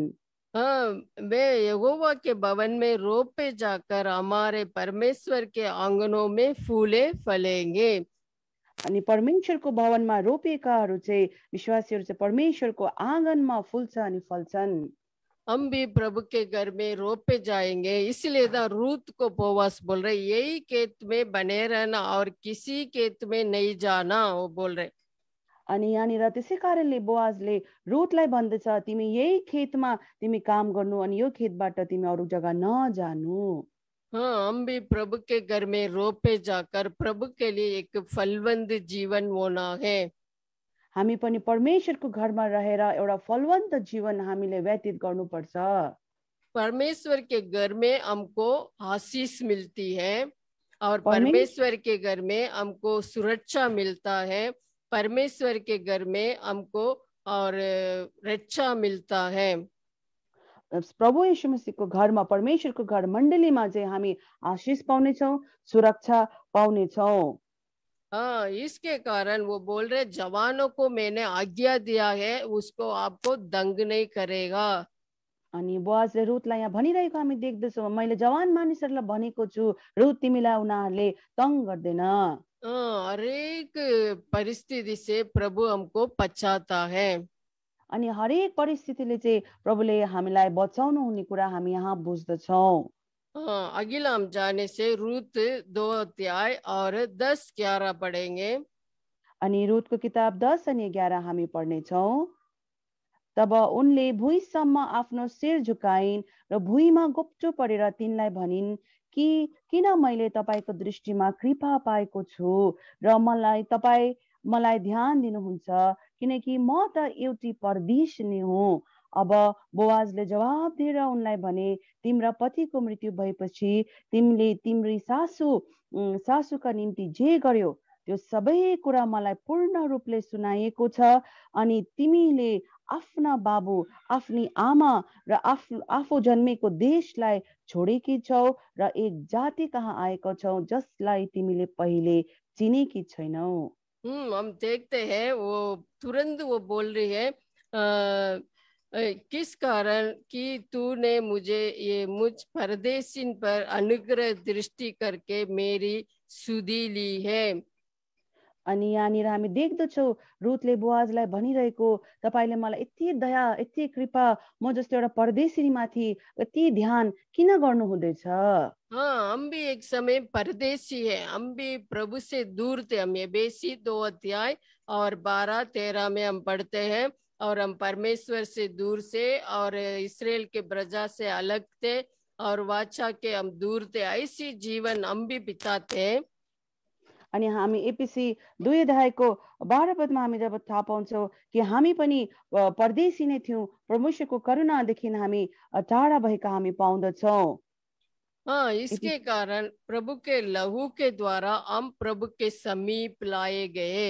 [SPEAKER 1] वे यहोवा के भवन में रोपे जाकर हमारे परमेश्वर के आंगनों
[SPEAKER 2] में फूले फलेंगे अनि परमेश्वरको भवनमा रोपिएकाहरू चाहिँ विश्वासीहरू चाहिँ परमेश्वरको आँगनमा फुल्छ अनि फल्छन् हम भी
[SPEAKER 1] प्रभु के घर में रोपे जाएंगे इसलिए ना रूत को बोवास बोल रहे यही खेत में बने रहना और किसी खेत में नहीं जाना वो बोल रहे
[SPEAKER 2] अनि यानी र त्यसै कारणले बोआजले रुतलाई भन्दछ तिमी यही खेतमा तिमी काम गर्नु अनि यो खेतबाट तिमी अरू जग्गा नजानु
[SPEAKER 1] हाँ हम भी प्रभु के घर में रोपे जाकर प्रभु के लिए एक फलवंत जीवन होना है
[SPEAKER 2] हामी पनि परमेश्वरको घरमा रहेर एउटा फलवन्त जीवन हामीले व्यतीत गर्नुपर्छ
[SPEAKER 1] परमेश्वर के घर में हमको आशीष मिलती है और परमेश्वर के घर में हमको सुरक्षा मिलता है परमेश्वर के घर में हमको और रक्षा मिलता है
[SPEAKER 2] प्रभु यशु मसीहको घरमा परमेश्वरको घर मण्डलीमा चाहिँ हामी आशिष पाउनेछौँ सुरक्षा पाउनेछौँ
[SPEAKER 1] हाँ इसके कारण वो बोल रहे जवानों को मैंने आज्ञा दिया है उसको आपको दंग नहीं करेगा
[SPEAKER 2] अनि बुवाजले रुथलाई यहाँ भनिरहेको हामी देख्दछौँ मैले जवान मानिसहरूलाई भनेको छु रुथ तिमीलाई उनीहरूले तङ गर्दैन
[SPEAKER 1] हाँ, हरेक परिस्थिति से प्रभु हमको
[SPEAKER 2] पछाता है अनि हरेक परिस्थितिले चाहिँ प्रभुले हामीलाई बचाउनु हुने कुरा हामी यहाँ बुझ्दछौँ
[SPEAKER 1] अघिल्लो हम जाने से रुत दो अध्याय और दस पढेंगे
[SPEAKER 2] अनि रुतको किताब दस अनि ग्यारह हामी पढ्नेछौँ तब उनले भुइँसम्म आफ्नो शिर झुकाइन् र भुइँमा गोप्टो परेर तिनलाई भनिन् कि किन मैले तपाईँको दृष्टिमा कृपा पाएको छु र मलाई तपाईँ मलाई ध्यान दिनुहुन्छ किनकि म त एउटी परदेश नै हो अब बोवाजले जवाब दिएर उनलाई भने तिम्रा पतिको मृत्यु भएपछि तिमीले तिम्री सासु सासुका निम्ति जे गर्यो त्यो सबै कुरा मलाई पूर्ण रूपले सुनाएको छ अनि तिमीले आफ्ना बाबु आफ्नी आमा र आफ आफू जन्मेको देशलाई छोडेकी छौ र एक जाति कहाँ आएको छौ जसलाई तिमीले पहिले चिनेकी छैनौ
[SPEAKER 1] हम्म हम देखते हैं वो तुरंत वो बोल रही है आ, किस कारण कि तूने मुझे ये मुझ परदेशिन पर अनुग्रह दृष्टि करके मेरी सुधी ली है
[SPEAKER 2] अनि यहाँनिर हामी देख्दछौँ रुथले बुवाजलाई भनिरहेको तपाईँले मलाई यति दया यति कृपा म जस्तो एउटा परदेशीमाथि यति ध्यान किन गर्नु हुँदैछ हाँ
[SPEAKER 1] हम भी एक समय परदेशी है हम भी प्रभु से दूर थे हम ये बेसी दो अध्याय और बारह तेरह में हम पढ़ते हैं और हम परमेश्वर से दूर से और इसराइल के प्रजा से अलग थे और वाचा के हम दूर थे ऐसी जीवन हम भी बिताते
[SPEAKER 2] हैं अनि हामी एपिसी दुई अध्यायको बाह्र पदमा हामी जब थाहा पाउँछौँ कि हामी पनि परदेशी नै थियौँ परमेश्वरको करुणादेखि हामी टाढा भएका हामी पाउँदछौँ
[SPEAKER 1] हाँ इसके कारण प्रभु के लहू के द्वारा हम प्रभु के समीप लाए गए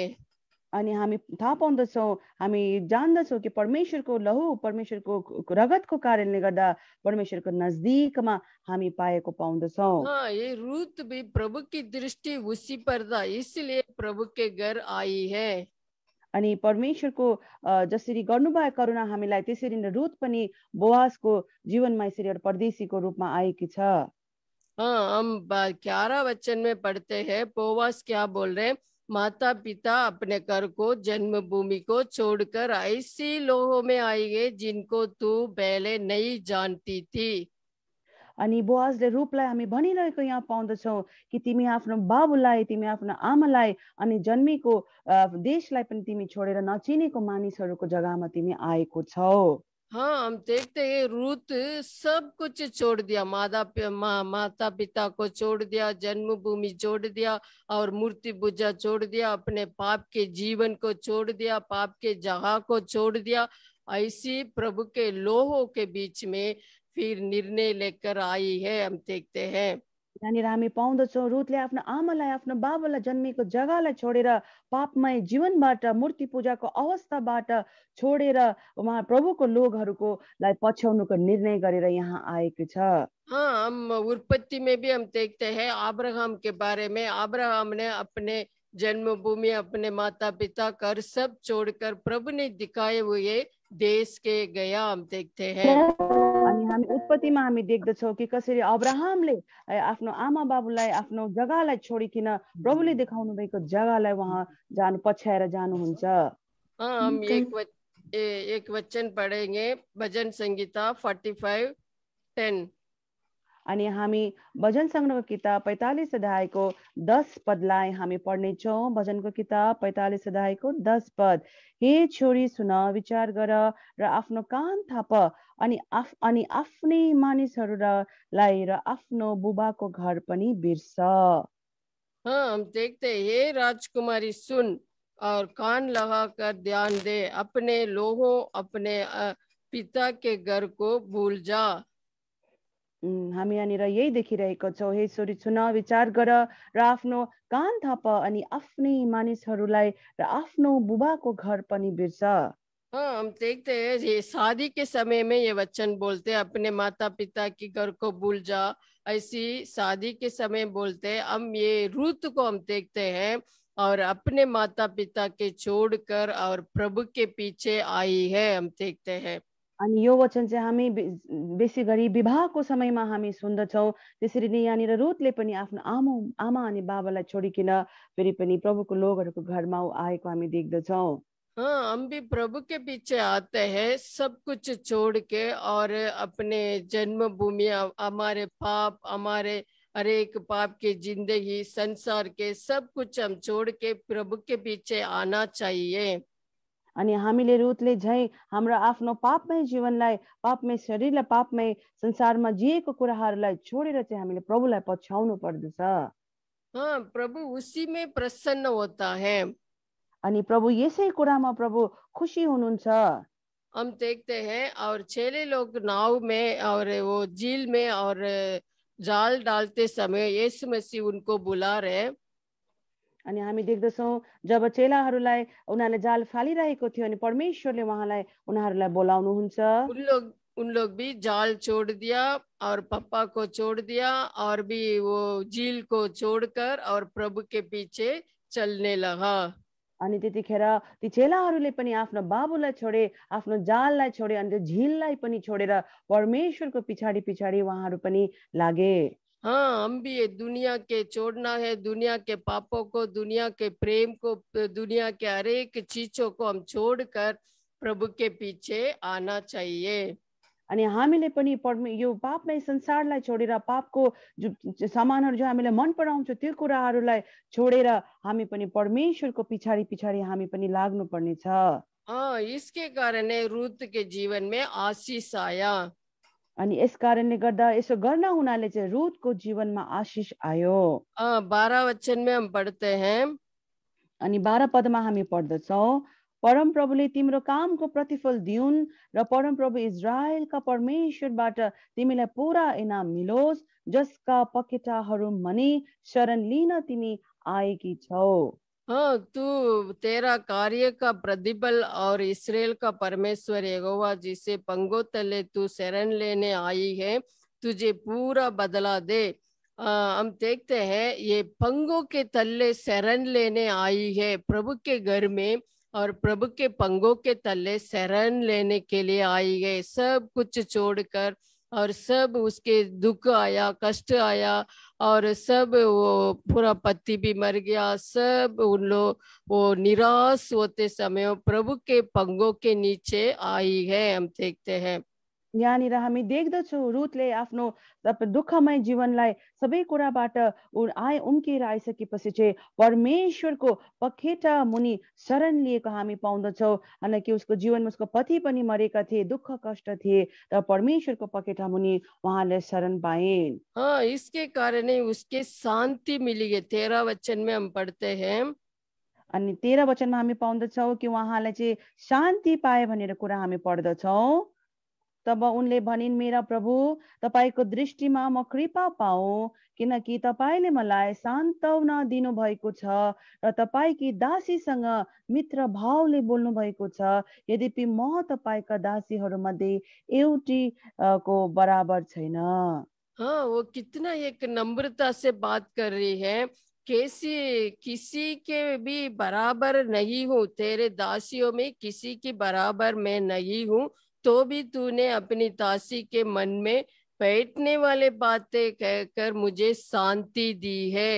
[SPEAKER 2] अनि हामी थाहा पाउँदछौँ हामी जान्दछौँ कि परमेश्वरको लहु परमेश्वरको रगतको कारणले गर्दा परमेश्वरको नजदिकमा हामी पाएको पाउँदछौँ
[SPEAKER 1] ये रूत भी प्रभु दृष्टि उसी पर्दा यसले इसलिए प्रभु के घर आई है
[SPEAKER 2] अनि परमेश्वरको जसरी गर्नुभयो करुणा हामीलाई त्यसरी नै रुत पनि बोवासको जीवनमा यसरी एउटा परदेशीको रूपमा आएकी छ
[SPEAKER 1] हाँ हम ग्यारह वचन में पढ़ते हैं बोवास क्या बोल रहे हैं माता पिता अपने घर को भूमि को छोड़कर ऐसी लोहों में आई गए जिनको तू पहले नहीं जानती थी
[SPEAKER 2] अनि बोआजले रूपलाई हामी भनिरहेको यहाँ पाउँदछौँ कि तिमी आफ्नो बाबुलाई तिमी आफ्नो आमालाई अनि जन्मेको देशलाई पनि तिमी छोडेर नचिनेको मानिसहरूको जग्गामा तिमी आएको छौ
[SPEAKER 1] हाँ हम देखते हैं रूत सब कुछ छोड़ दिया माता मा, माता पिता को छोड़ दिया जन्मभूमि छोड़ दिया और मूर्ति पूजा छोड़ दिया अपने पाप के जीवन को छोड़ दिया पाप के जगह को छोड़ दिया ऐसी प्रभु के लोहों के बीच में फिर निर्णय लेकर आई है हम देखते हैं
[SPEAKER 2] यहाँनिर हामी पाउँदछौँ रुथले आफ्नो आमालाई आफ्नो बाबालाई जन्मेको जग्गालाई छोडेर पापमय जीवनबाट मूर्ति पूजाको अवस्थाबाट छोडेर उहाँ प्रभुको लोगहरूको लाई पछ्याउनुको निर्णय गरेर यहाँ आएको छ
[SPEAKER 1] हाँ हम उत्पत्ति में भी हम देखते हैं आब्राहम के बारे में आब्राहम ने अपने जन्मभूमि अपने माता पिता कर सब छोड़कर प्रभु ने दिखाए हुए देश के गया हम देखते हैं
[SPEAKER 2] हामी उत्पत्तिमा हामी देख्दछौँ कि कसरी अब्राहमले आफ्नो आमा बाबुलाई आफ्नो जग्गालाई छोडिकन प्रभुले देखाउनु भएको जग्गालाई उहाँ जानु पछ्याएर जानुहुन्छ
[SPEAKER 1] हम एक वच, एक वचन पढ़ेंगे भजन संगीता फोर्टी फाइव टेन
[SPEAKER 2] अनि हामी भजन सङ्ग्रहको किताब पैँतालिस अध्यायको दस पदलाई हामी पढ्नेछौँ भजनको किताब पैँतालिस अध्यायको दस पद हे छोरी सुन विचार गर र आफ्नो कान थाप अनि आफ अनि आफ्नै मानिसहरूलाई र आफ्नो बुबाको घर पनि बिर्स
[SPEAKER 1] हम हे राजकुमारी सुन और कान लगाकर ध्यान दे अपने लोहो अपने पिता के घर को भूल जा
[SPEAKER 2] हामी यहाँनिर यही देखिरहेको छौँ हे छोरी छुन विचार गर र आफ्नो कान थप अनि आफ्नै मानिसहरूलाई र आफ्नो बुबाको घर पनि बिर्स
[SPEAKER 1] हाँ हम देखते हैं ये शादी के समय में ये वचन बोलते हैं अपने माता पिता की घर को भूल जा ऐसी शादी के समय बोलते हैं हम ये रुत को हम देखते हैं और अपने माता पिता के छोड़कर और प्रभु के पीछे आई है हम देखते हैं
[SPEAKER 2] अनि यो वचन चाहिँ हामी बेसी गरी विवाहको समयमा हामी सुन्दछौँ त्यसरी नै यहाँनिर रुथले पनि आफ्नो आमा आमा अनि बाबालाई छोडिकन फेरि पनि प्रभुको लोगहरूको घरमा आएको हामी देख्दछौँ
[SPEAKER 1] हाँ हम भी प्रभु के पीछे आते हैं सब कुछ छोड़ के और अपने जन्मभूमि हमारे पाप हमारे हरेक पाप के जिंदगी संसार के सब कुछ हम छोड़ के प्रभु के पीछे आना चाहिए
[SPEAKER 2] अनि हामीले रुतले झै हाम्रो आफ्नो पापमय जीवनलाई पापमय शरीरलाई पापमय संसारमा जिएको कुराहरूलाई छोडेर चाहिँ हामीले प्रभुलाई पछ्याउनु पर्दछ
[SPEAKER 1] हाँ, प्रभु उसी में प्रसन्न होता है
[SPEAKER 2] अनि प्रभु यसै कुरामा प्रभु खुसी हुनुहुन्छ
[SPEAKER 1] हम देखते हैं और चेले लोग नाव में और वो झील में और जाल डालते समय यीशु मसीह उनको बुला रहे
[SPEAKER 2] हैं अनि हामी देख्दछौँ जब चेलाहरूलाई उनीहरूले जाल फालिरहेको थियो अनि परमेश्वरले उहाँलाई उनीहरूलाई बोलाउनुहुन्छ
[SPEAKER 1] उन लोग भी जाल छोड़ दिया और पप्पा को छोड़ वो झील को छोड़कर और प्रभु के पीछे चलने लगा
[SPEAKER 2] अनि त्यतिखेर ती चेलाहरूले पनि आफ्नो बाबुलाई छोडे आफ्नो जाललाई छोडे अनि त्यो झिललाई पनि छोडेर परमेश्वरको पछाडि पछाडि उहाँहरू पनि लागे
[SPEAKER 1] हाँ हम भी दुनिया के छोड़ना है दुनिया के पापों को दुनिया के प्रेम को दुनिया के हरेक चीजों को हम छोडकर प्रभु के पीछे आना चाहिए
[SPEAKER 2] अनि हामीले पनि यो पापलाई संसारलाई छोडेर पापको जो सामानहरू जो हामीलाई मन पराउँछ त्यो कुराहरूलाई छोडेर हामी पनि परमेश्वरको पछाडि पछाडि हामी पनि लाग्नु पर्नेछ
[SPEAKER 1] यसकै कारण रुतको जीवनमा आशिष आया
[SPEAKER 2] अनि यस कारणले गर्दा यसो गर्न हुनाले चाहिँ रुथको जीवनमा आशिष आयो बाह्र वचनमै हम पढ्ते हैं अनि बाह्र पदमा हामी पढ्दछौ परम प्रभुले तिम्रो कामको प्रतिफल दिउन् र परम प्रभु इजरायलका परमेश्वरबाट तिमीलाई पुरा इनाम मिलोस् जसका पकेटाहरू मनी शरण लिन तिमी आएकी छौ
[SPEAKER 1] हाँ तू तेरा कार्य का प्रतिबल और इसराइल का परमेश्वर यगोवा जिसे पंगो तले तू शरण लेने आई है तुझे पूरा बदला दे आ, हम देखते हैं ये पंगों के तले शरण लेने आई है प्रभु के घर में और प्रभु के पंगों के तले शरण लेने के लिए आई है सब कुछ छोड़कर और सब उसके दुख आया कष्ट आया और सब वो पूरा पति भी मर गया सब उन लोग वो निराश होते समय प्रभु के
[SPEAKER 2] पंगों के नीचे आई है हम देखते हैं यहाँनिर हामी देख्दछौँ रुथले आफ्नो दुःखमय जीवनलाई सबै कुराबाट आए उम्किएर आइसकेपछि चाहिँ परमेश्वरको पखेटा मुनि शरण लिएको हामी पाउँदछौँ कि उसको जीवनमा उसको पति पनि मरेका थिए दुःख कष्ट थिए तर परमेश्वरको पखेटा मुनि उहाँले शरण पाए
[SPEAKER 1] यसकै कारण उसके शान्ति मिलिए तेह्र वचनमै हामी हम पढ़ते
[SPEAKER 2] अनि तेह्र वचनमा हामी पाउँदछौँ कि उहाँलाई चाहिँ शान्ति पाए भनेर कुरा हामी पढ्दछौँ तब उनले भनिन् मेरा प्रभु तपाईँको दृष्टिमा म कृपा पाऊ किनकि तपाईँले मलाई सान्त्वना दिनुभएको छ र तपाईँकी दासीसँग मित्र भावले बोल्नु भएको छ यद्यपि म तपाईँका दासीहरूमध्ये एउटी को बराबर छैन
[SPEAKER 1] वो कितना एक नम्रता से बात कर रही है कैसे किसी के भी बराबर नहीं हूँ तेरे दासियों में किसी की बराबर मैं नहीं हूँ तो भी तूने अपनी तासी के मन में बैठने वाले बातें कहकर मुझे शांति दी है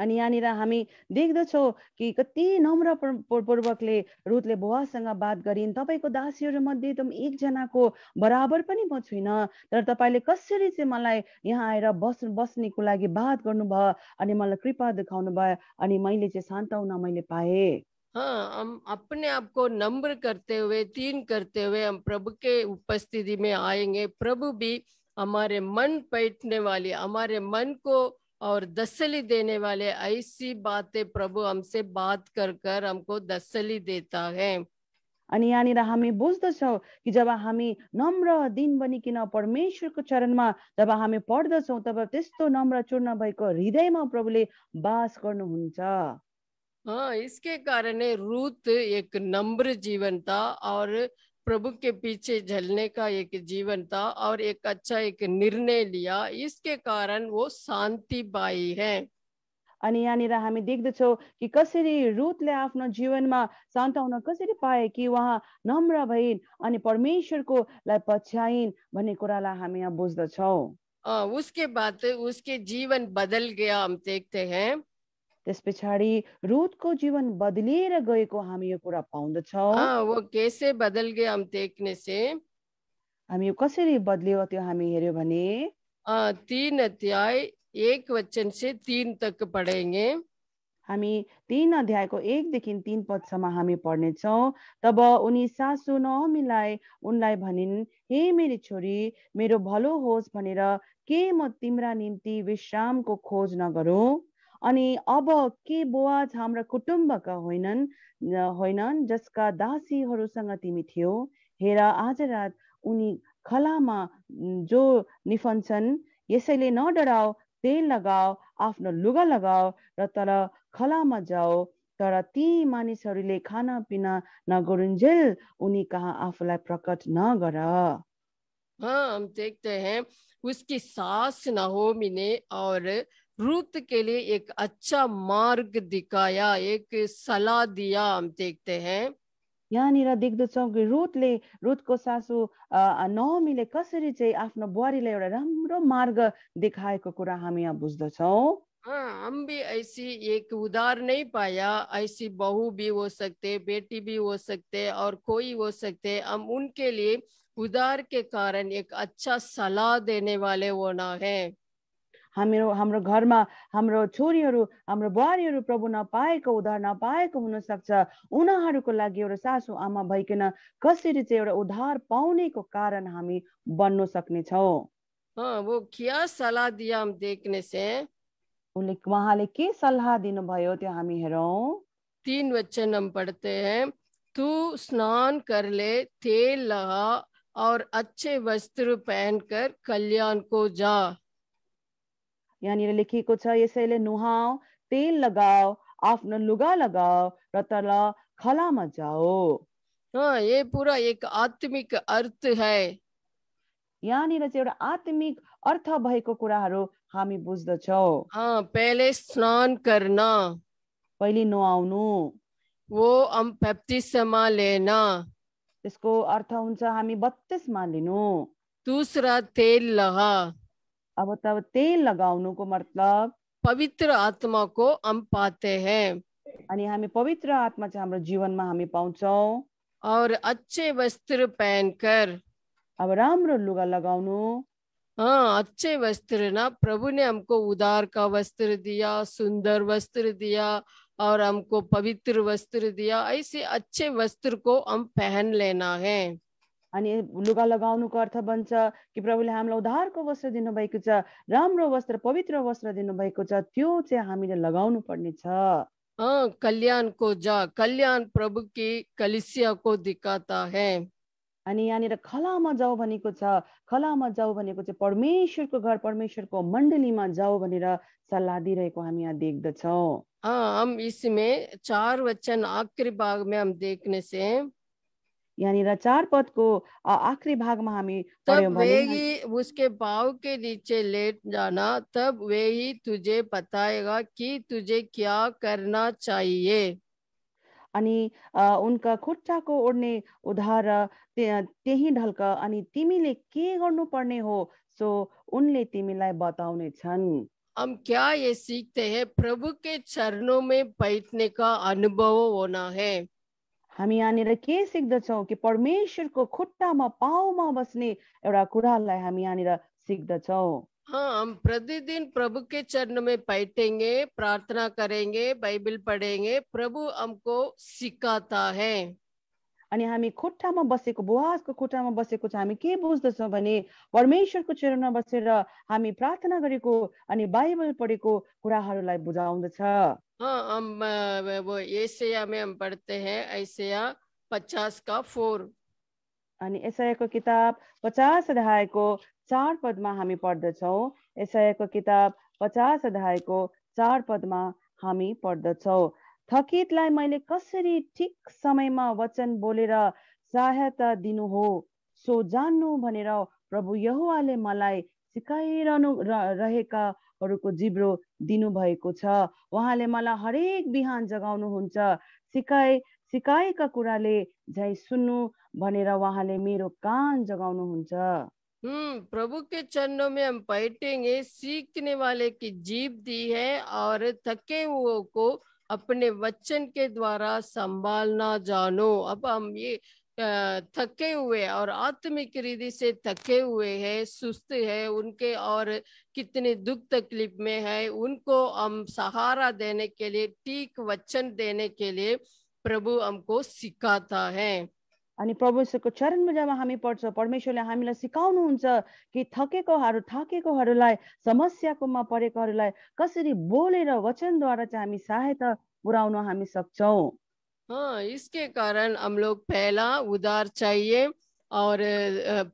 [SPEAKER 2] अनि यहाँनिर हामी देख्दछौ कि कति नम्र पूर्वकले रुथले बुवासँग बात गरिन् तपाईँको दासीहरू मध्ये एकदम एकजनाको बराबर पनि म छुइनँ तर तपाईँले कसरी चाहिँ मलाई यहाँ आएर बस् बस्नेको लागि बात गर्नुभयो अनि मलाई कृपा देखाउनु भयो अनि मैले चाहिँ सान्ताउन मैले पाएँ
[SPEAKER 1] हाँ हम अपने आप को नम्र करते हुए तीन करते हुए हम प्रभु के उपस्थिति में आएंगे प्रभु भी हमारे मन पैटने वाले हमारे मन को और दसली देने वाले ऐसी बातें प्रभु हमसे बात कर कर हमको दसली देता है
[SPEAKER 2] अनि यहाँनिर हामी बुझ्दछौँ कि जब हामी नम्र दिन बनिकन परमेश्वरको चरणमा जब हामी पढ्दछौँ तब त्यस्तो नम्र चूर्ण भएको हृदयमा प्रभुले बास गर्नुहुन्छ
[SPEAKER 1] हाँ इसके कारण रूत एक नम्र जीवन था और प्रभु के पीछे झलने का एक जीवन था और एक अच्छा एक निर्णय लिया इसके कारण वो शांति पाई है
[SPEAKER 2] अनि यहाँनिर हामी देख्दछौँ कि कसरी रुथले आफ्नो जीवनमा सान्ताउन कसरी पाए कि उहाँ नम्र भइन् अनि परमेश्वरकोलाई पछ्याइन् भन्ने कुरालाई हामी यहाँ बुझ्दछौँ
[SPEAKER 1] उसके बाद उसके जीवन बदल गया हम देखते हैं
[SPEAKER 2] त्यस पछाडि रुथको जीवन बदलिएर गएको हामी यो कुरा पाउँदछौँ हामी कसरी बदलियो त्यो हामी हेर्यो भने
[SPEAKER 1] तिन अध्याय एक वचन से तिन तक
[SPEAKER 2] पढेंगे हामी तिन अध्यायको एकदेखि तिन पदसम्म हामी पढ्नेछौँ तब उनी सासु नमिलाए उनलाई भनिन् हे मेरी छोरी मेरो भलो होस् भनेर के म तिम्रा निम्ति विश्रामको खोज नगरौँ अनि अब के बुवा हाम्रा कुटुम्बका होइनन् होइनन् जसका दासीहरूसँग तिमी थियो हेर आज रात उनी खलामा जो निफन्छन् यसैले न डराओ तेल लगाऊ आफ्नो लुगा लगाऊ र तर खलामा जाओ तर ती मानिसहरूले खानापिना नगरुन्जेल उनी कहाँ आफूलाई प्रकट नगर
[SPEAKER 1] हम देखते हैं उसकी सास नहोमी ने और रुत के लिए एक अच्छा मार्ग दिखाया एक सलाह दिया हम देखते हैं
[SPEAKER 2] यहाँनिर देख कि रुथले रुथको सासू नवमीले कसरी चाहिँ आफ्नो बुहारीलाई एउटा राम्रो मार्ग देखाएको कुरा हामी यहाँ बुझ्दछौँ
[SPEAKER 1] हाँ हम भी ऐसी एक उधार नहीं पाया ऐसी बहू भी हो सकते बेटी भी हो सकते और कोई हो सकते हम उनके लिए उदार के कारण एक अच्छा सलाह देने वाले होना है
[SPEAKER 2] हाम्रो हाम्रो घरमा हाम्रो छोरीहरू हाम्रो बुहारीहरू प्रभु नपाएको उद्धार नपाएको हुनसक्छ उनीहरूको लागि एउटा सासु आमा भइकन कसरी चाहिँ एउटा उद्धार पाउनेको कारण हामी बन्न सक्ने छौँ
[SPEAKER 1] वो देखने से
[SPEAKER 2] उहाँले के सल्लाह दिनुभयो त्यो हामी हेरौँ तीन वचन पढ्ते
[SPEAKER 1] पढ़ते तू स्नान करले तेल लगा और अच्छे वस्त्र पहनकर
[SPEAKER 2] कल्याण को जा यहाँनिर लेखिएको छ यसैले नुहाऊ तेल लगाओ आफ्नो लुगा लगाओ र तल खलामा जाओ हाँ, ये पूरा एक आत्मिक अर्थ है यहाँनिर चाहिँ एउटा आत्मिक अर्थ भएको कुराहरू हामी बुझ्दछौँ हाँ, पहिले स्नान गर्न पहिले नुहाउनु वो हम पैप्तिसमा लेना त्यसको अर्थ हुन्छ हामी बत्तीसमा लिनु दूसरा तेल लगा अब तब तेल लगाउनुको को मतलब पवित्र आत्मा को हम पाते हैं अनि हामी पवित्र आत्मा चाहिँ हाम्रो जीवनमा हामी पाउँछौँ और अच्छे वस्त्र पहनकर अब राम्रो लुगा लगाउनु
[SPEAKER 1] हाँ अच्छे वस्त्र ना प्रभु ने हमको उदार का वस्त्र दिया सुंदर वस्त्र दिया और हमको पवित्र वस्त्र दिया ऐसे अच्छे वस्त्र को
[SPEAKER 2] हम पहन लेना है अनि लुगा लगाउनुको अर्थ बन्छ कि प्रभुले हामीलाई उद्धारको वस्त्र दिनुभएको छ राम्रो वस्त्र पवित्र वस्त्र दिनुभएको छ त्यो चाहिँ हामीले लगाउनु पर्ने छ
[SPEAKER 1] कल्याणको जा कल्याण प्रभु कि कलिसियाको
[SPEAKER 2] दिकाता है अनि यहाँनिर खलामा जाऊ भनेको छ खलामा जाऊ भनेको चाहिँ परमेश्वरको घर परमेश्वरको मण्डलीमा जाऊ भनेर सल्लाह दिइरहेको हामी यहाँ देख्दछौँ
[SPEAKER 1] हम इसमें चार वचन आखिरी भागमा देख्ने हम
[SPEAKER 2] यानी रचार पद को आखिरी भाग में हमें तब वे ही
[SPEAKER 1] उसके पाव के नीचे लेट जाना तब वे ही तुझे बताएगा कि
[SPEAKER 2] तुझे क्या करना चाहिए अनि उनका को ओढ्ने उधार त्यही ढल्क अनि तिमीले के गर्नुपर्ने हो सो उनले तिमीलाई बताउने छन्
[SPEAKER 1] हम क्या ये सीखते हैं प्रभु के चरणों में बैठने का अनुभव होना है हामी
[SPEAKER 2] यहाँनिर के सिक्दछौँ कि परमेश्वरको खुट्टामा पाउमा बस्ने एउटा कुरालाई हामी यहाँनिर सिक्दछौँ
[SPEAKER 1] हाँ हम प्रतिदिन प्रभु के चरण में बैठेंगे प्रार्थना करेंगे बाइबल पढ़ेंगे प्रभु हमको सिखाता है
[SPEAKER 2] अनि हामी खुट्टामा बसेको बुवासको खुट्टामा बसेको छ हामी के बुझ्दछौँ भने परमेश्वरको चरणमा बसेर हामी प्रार्थना गरेको अनि बाइबल पढेको कुराहरूलाई बुझाउँदछ अनि एसआईको किताब पचास अध्यायको चार पदमा हामी पढ्दछौँ एसआईको किताब पचास अध्यायको चार पदमा हामी पढ्दछौँ थकितलाई मैले कसरी ठिक समयमा वचन बोलेर सहायता दिनु हो सो जान्नु भनेर प्रभु यहुवाले मलाई सिकाइरहनु रहेकाहरूको जिब्रो दिनुभएको छ उहाँले मलाई हरेक बिहान जगाउनुहुन्छ सिकाइ सिकाएका कुराले झै सुन्नु भनेर उहाँले मेरो कान जगाउनुहुन्छ
[SPEAKER 1] प्रभु के चरणों में हम बैठेंगे सीखने वाले की जीव दी है और थके हुओं को अपने वचन के द्वारा संभालना जानो अब हम ये थके हुए और आत्मिक रीति से थके हुए हैं सुस्त है उनके और कितने दुख तकलीफ में है उनको हम सहारा देने के लिए ठीक वचन देने के लिए प्रभु हमको सिखाता है
[SPEAKER 2] अनि परमेश्वरको चरणमा जब हामी पढ्छौँ परमेश्वरले हामीलाई सिकाउनुहुन्छ कि थकेकोहरू थाकेकोहरूलाई समस्याकोमा परेकोहरूलाई कसरी बोलेर वचनद्वारा चाहिँ हामी सहायता पुर्याउन हामी सक्छौँ
[SPEAKER 1] हाँ इसके कारण हम लोग पहला उदार चाहिए और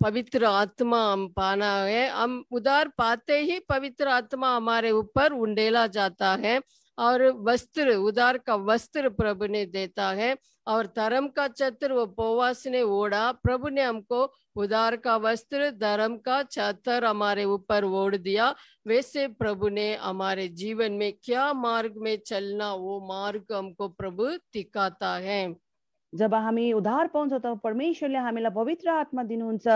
[SPEAKER 1] पवित्र आत्मा हम पाना है हम उदार पाते ही पवित्र आत्मा हमारे ऊपर उंडेला जाता है और वस्त्र उदार का वस्त्र प्रभु ने देता है और धर्म का छत्र व उपवास ने ओढ़ा प्रभु ने हमको उदार का वस्त्र धर्म का चतर हमारे ऊपर ओढ़ दिया वैसे प्रभु ने हमारे जीवन में क्या मार्ग में चलना वो मार्ग हमको प्रभु दिखाता है
[SPEAKER 2] जब हामी उद्धार पाउँछौँ तब परमेश्वरले हामीलाई पवित्र आत्मा दिनुहुन्छ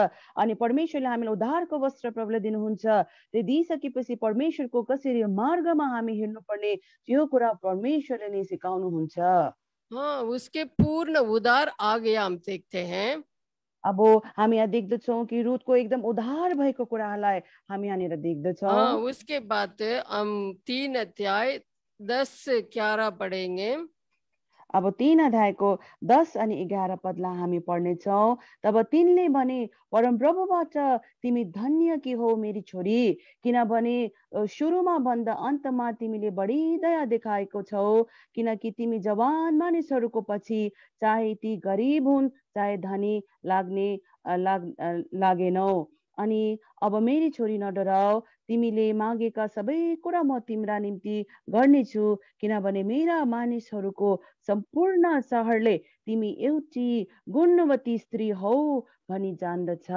[SPEAKER 2] अनि परमेश्वरले हामीलाई उद्धारको वस्त्र प्रभुले दिनुहुन्छ त्यो दिइसकेपछि परमेश्वरको कसरी मार्गमा हामी पर्ने त्यो कुरा परमेश्वरले नै सिकाउनुहुन्छ हाँ उसके पूर्ण उदार आगे हम देखते हैं अब हम यहाँ देख्दछौँ कि को एकदम उधार भएको कुरालाई हामी यहाँनिर देख्दछौँ हाँ,
[SPEAKER 1] उसके बाद हम तीन अध्याय दस ग्यारह पढेंगे
[SPEAKER 2] अब तीन अध्यायको दस अनि एघार पदलाई हामी पढ्नेछौँ तब तिनले भने प्रभुबाट तिमी धन्य कि हो मेरी छोरी किनभने सुरुमा भन्दा अन्तमा तिमीले बढी दया देखाएको छौ किनकि तिमी जवान मानिसहरूको पछि चाहे ती गरिब हुन् चाहे धनी लाग्ने लाग लागेनौ अनि अब मेरी छोरी नडराउ तिमीले मागेका सबै कुरा म तिम्रा निम्ति गर्नेछु किनभने मेरा मानिसहरूको सम्पूर्ण सहरले तिमी एउटी गुणवती स्त्री हौ भनी जान्दछ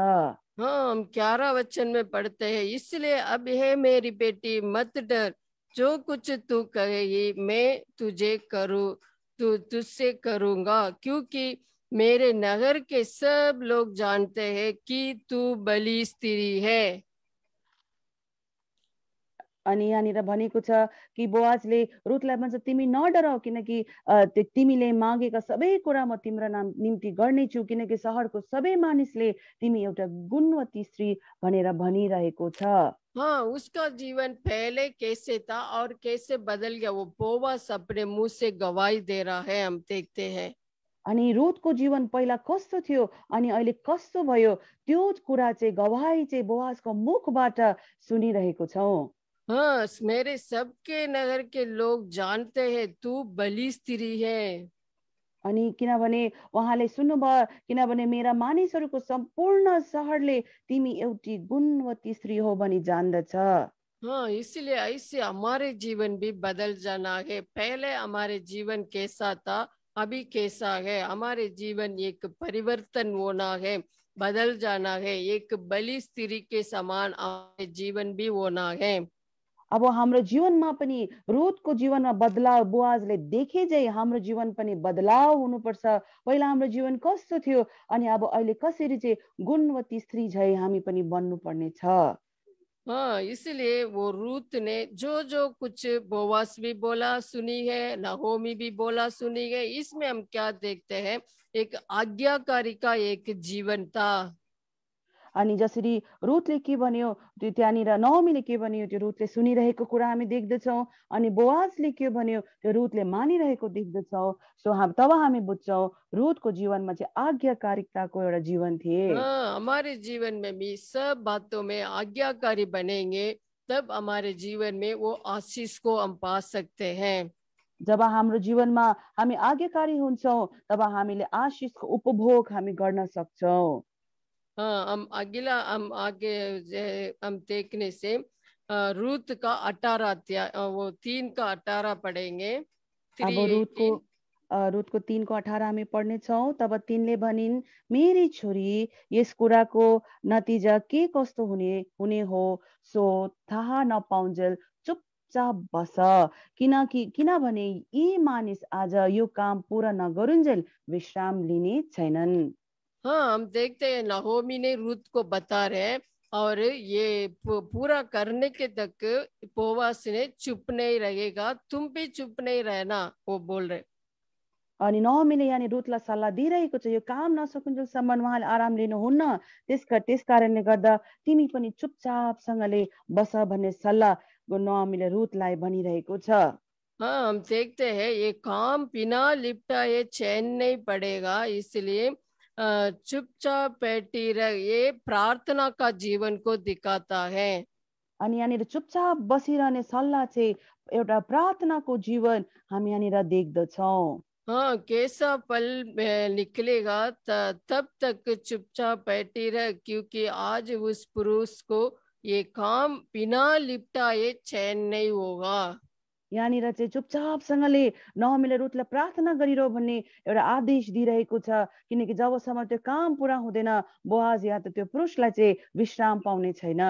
[SPEAKER 1] हम ग्यारह वचन में पढ़ते हैं इसलिए अब हे मेरी बेटी मत डर जो कुछ तू कहेगी मैं तुझे करूँ तू तु, तुझसे करूँगा क्योंकि मेरे नगर के सब लोग जानते हैं कि तू बली स्त्री है
[SPEAKER 2] अनि यहाँनिर भनेको छ कि बोवाजले रुथलाई भन्छ तिमी नडराउ किनकि तिमीले मागेका सबै कुरा म तिम्रो नाम निम्ति गर्नेछु किनकि सहरको सबै मानिसले तिमी एउटा गुणवती स्त्री भनेर भनिरहेको छ
[SPEAKER 1] हाँ उसका जीवन पहले कैसे था और कैसे बदल गया वो बोवास अपने मुंह से गवाही दे रहा है हम देखते हैं
[SPEAKER 2] अनि रुथको जीवन पहिला कस्तो थियो अनि अहिले कस्तो भयो त्यो कुरा चाहिँ गवाही चाहिँ बोवासको मुखबाट सुनिरहेको छौ
[SPEAKER 1] हाँ मेरे सबके नगर के लोग जानते हैं तू बली स्त्री है
[SPEAKER 2] अनि किनभने उहाँले सुन्नुभयो किनभने मेरा मानिसहरूको सम्पूर्ण सहरले तिमी एउटी गुणवती स्त्री हो भनी जान्दछ
[SPEAKER 1] हाँ इसलिए ऐसे हमारे जीवन भी बदल जाना है पहले हमारे जीवन कैसा था अभी कैसा है हमारे जीवन एक परिवर्तन होना है बदल जाना है एक बलि स्त्री के समान हमारे जीवन भी होना है
[SPEAKER 2] अब हाम्रो जीवनमा पनि रोजको जीवनमा बदलाव बुवाजले देखे जै हाम्रो जीवन पनि बदलाव हुनुपर्छ पहिला हाम्रो जीवन कस्तो थियो अनि अब अहिले कसरी चाहिँ गुणवती स्त्री झै हामी पनि बन्नु पर्ने छ
[SPEAKER 1] हाँ इसलिए वो रूत ने जो जो कुछ बोवास भी बोला सुनी है नहोमी भी बोला सुनी है इसमें हम क्या देखते हैं एक आज्ञाकारी का एक जीवन था
[SPEAKER 2] अनि जसरी रुथले के भन्यो त्यो त्यहाँनिर नवमीले के भन्यो त्यो रुथले सुनिरहेको कुरा हामी देख्दछौँ अनि बोवाजले के भन्यो त्यो रुथले मानिरहेको देख्दछौँ सो हाम तब हामी बुझ्छौँ रुथको जीवनमा चाहिँ आज्ञाकारिताको एउटा जीवन थिए
[SPEAKER 1] हमारे जीवन सब आज्ञाकारी बनेंगे तब हाम्रो जीवन वो आशिषको हम पा सकते हैं
[SPEAKER 2] जब हाम्रो जीवनमा हामी आज्ञाकारी हुन्छौँ तब हामीले आशिषको उपभोग हामी गर्न सक्छौँ
[SPEAKER 1] हम अगला हम आगे हम देखने से रूत का अठारह अध्याय वो तीन का अठारह पढ़ेंगे अब रूत
[SPEAKER 2] को तीन को तिनको अठार हामी पढ्नेछौँ तब तिनले भनिन् मेरी छोरी यस कुराको नतिजा के कस्तो हुने हुने हो सो था थाहा नपाउन्जेल चुपचाप बस किनकि भने यी मानिस आज यो काम पुरा नगरुन्जेल विश्राम लिने छैनन्
[SPEAKER 1] हाँ हम देखते हैं नहोमी ने रूत को बता रहे और ये पूरा करने के तक पोवास ने चुप नहीं रहेगा तुम भी चुप नहीं रहना वो बोल रहे
[SPEAKER 2] अनि नहोमीले यानी रूतला सल्लाह दिइरहेको छ यो काम नसकिन्जेलसम्म उहाँले आराम लिनुहुन्न त्यसका त्यस कारणले गर्दा तिमी पनि चुपचापसँगले बस भन्ने सल्लाह नहोमीले रूतलाई भनिरहेको छ
[SPEAKER 1] हाँ, हम देखते हैं ये काम बिना लिपटाए चैन नहीं पड़ेगा इसलिए चुपचाप बैठी रह ये प्रार्थना का जीवन को दिखाता
[SPEAKER 2] है अनि यानी चुपचाप बसी रहने सल्लाह चे एउटा प्रार्थना को जीवन हम यानी देख दो देख्दछौँ
[SPEAKER 1] हाँ कैसा पल निकलेगा तब तक चुपचाप बैठी रह क्योंकि आज उस पुरुष को
[SPEAKER 2] ये काम बिना लिपटाए चैन नहीं होगा यहाँनिर चाहिँ चुपचापसँगले नमिलेर रुथलाई प्रार्थना गरिरह्यो भन्ने एउटा आदेश दिइरहेको छ किनकि जबसम्म त्यो काम पुरा हुँदैन बोहाज या त त्यो पुरुषलाई चाहिँ विश्राम पाउने छैन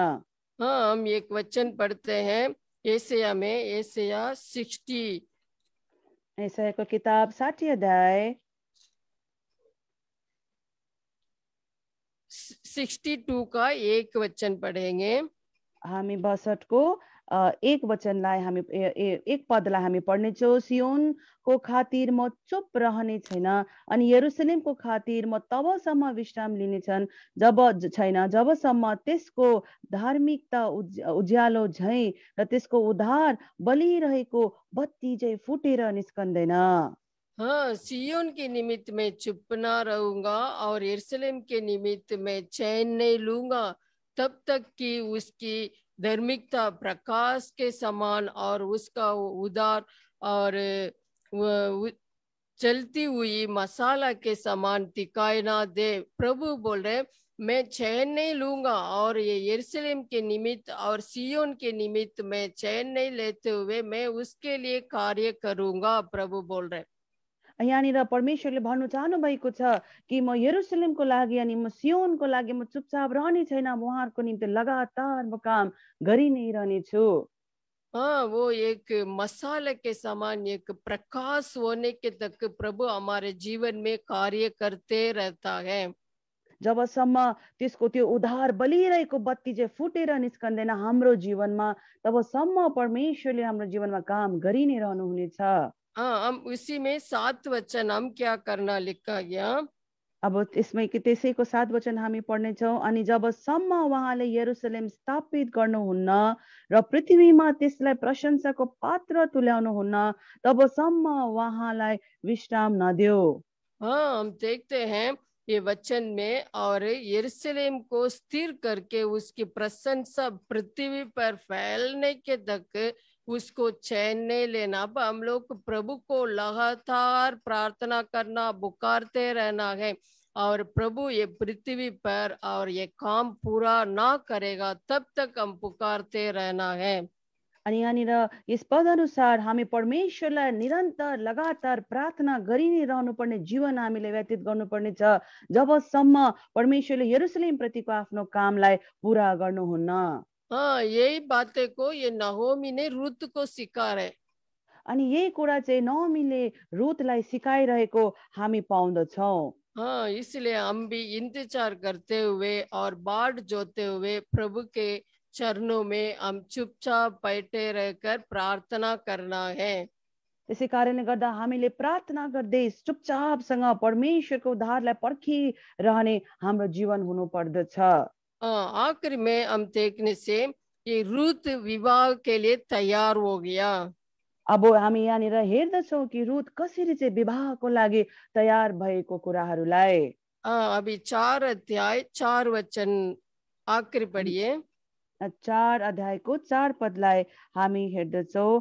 [SPEAKER 1] हाँ, हम एक वचन पढ़ते हैं एसिया में एसिया सिक्सटी
[SPEAKER 2] एसिया को किताब साठी अध्याय
[SPEAKER 1] सिक्सटी टू का
[SPEAKER 2] एक वचन पढ़ेंगे हामी बसठ को एक वचनलाई हामी एक पदलाई हामी पढ्नेछौँ सियोनको खातिर म चुप रहने छैन अनि यरुसलेमको खातिर म तबसम्म विश्राम लिने लिनेछन् जब छैन जबसम्म त्यसको धार्मिकता उज्यालो झै र त्यसको उद्धार बलिरहेको बत्ती चाहिँ फुटेर निस्कन्दैन
[SPEAKER 1] हाँ सियोन के निमित्त में चुप ना रहूंगा और यरूशलेम के निमित्त में चैन नहीं लूंगा तब तक कि उसकी धर्मिकता प्रकाश के समान और उसका उदार और चलती हुई मसाला के समान टिकाए ना दे प्रभु बोल रहे मैं चैन नहीं लूंगा और ये यरूशलेम के निमित्त और सियोन के निमित्त मैं चैन नहीं लेते हुए मैं उसके लिए कार्य करूंगा प्रभु बोल रहे
[SPEAKER 2] यहाँनिर परमेश्वरले भन्नु चाहनु भएको छ कि म यरुसलेमको लागि अनि म सियोनको लागि म चुपचाप रहने छैन उहाँहरूको निम्ति लगातार म काम गरि नै रहनेछु
[SPEAKER 1] हाँ वो एक मसाले के समान एक प्रकाश होने के तक प्रभु हमारे जीवन में कार्य करते रहता
[SPEAKER 2] है जबसम्म त्यसको त्यो उधार बलिरहेको बत्ती चाहिँ फुटेर निस्कँदैन हाम्रो जीवनमा तबसम्म परमेश्वरले हाम्रो जीवनमा काम गरि नै रहनुहुनेछ
[SPEAKER 1] हाँ हम उसी में सात वचन हम क्या करना लिखा गया
[SPEAKER 2] अब इसमें कि तेसे को सात वचन हमें पढ़ने चाहो अनि जब वहाँ ले यरुसलेम स्थापित करनो गर्नुहुन्न र पृथ्वी तेसले प्रशंसा को पात्र तुलानो तब तुल्याउनुहुन्न वहाँ ले विश्राम ना दियो
[SPEAKER 1] हाँ हम देखते हैं ये वचन में और यरूशलेम को स्थिर करके उसकी प्रशंसा पृथ्वी पर फैलने के तक उसको चैन नहीं लेना अब हम लोग प्रभु को लगातार प्रार्थना करना पुकारते रहना है और प्रभु ये पृथ्वी पर और ये काम पूरा ना करेगा तब तक
[SPEAKER 2] हम पुकारते रहना है अनि यहाँनिर यस पदअनुसार हामी परमेश्वरलाई निरन्तर लगातार प्रार्थना गरि नै रहनुपर्ने जीवन हामीले व्यतीत गर्नुपर्नेछ जबसम्म परमेश्वरले यरुसलेमप्रतिको आफ्नो कामलाई पुरा गर्नुहुन्न
[SPEAKER 1] हाँ यही बातें को ये नहोमी ने रुत को सिखा रहे
[SPEAKER 2] अनि यही कुरा चाहिँ नहोमीले रुतलाई सिकाइरहेको हामी पाउँदछौँ
[SPEAKER 1] हाँ इसलिए हम भी इंतजार करते हुए और बाढ़ जोते हुए प्रभु के चरणों में हम चुपचाप बैठे रहकर प्रार्थना करना है
[SPEAKER 2] त्यसै कारणले गर्दा हामीले प्रार्थना गर्दै चुपचापसँग परमेश्वरको उद्धारलाई पर्खिरहने हाम्रो जीवन हुनु पर्दछ
[SPEAKER 1] आखिर में हम देखने से ये रूत विवाह के लिए तैयार हो गया
[SPEAKER 2] अब हम यहाँ हेर्दछौँ कि रूत कसरी चाहिँ विवाहको लागि तयार भएको कुराहरूलाई
[SPEAKER 1] अभी चार अध्याय चार वचन आखिर पढिए
[SPEAKER 2] चार अध्याय को चार पद लाए हामी हेर्दछौँ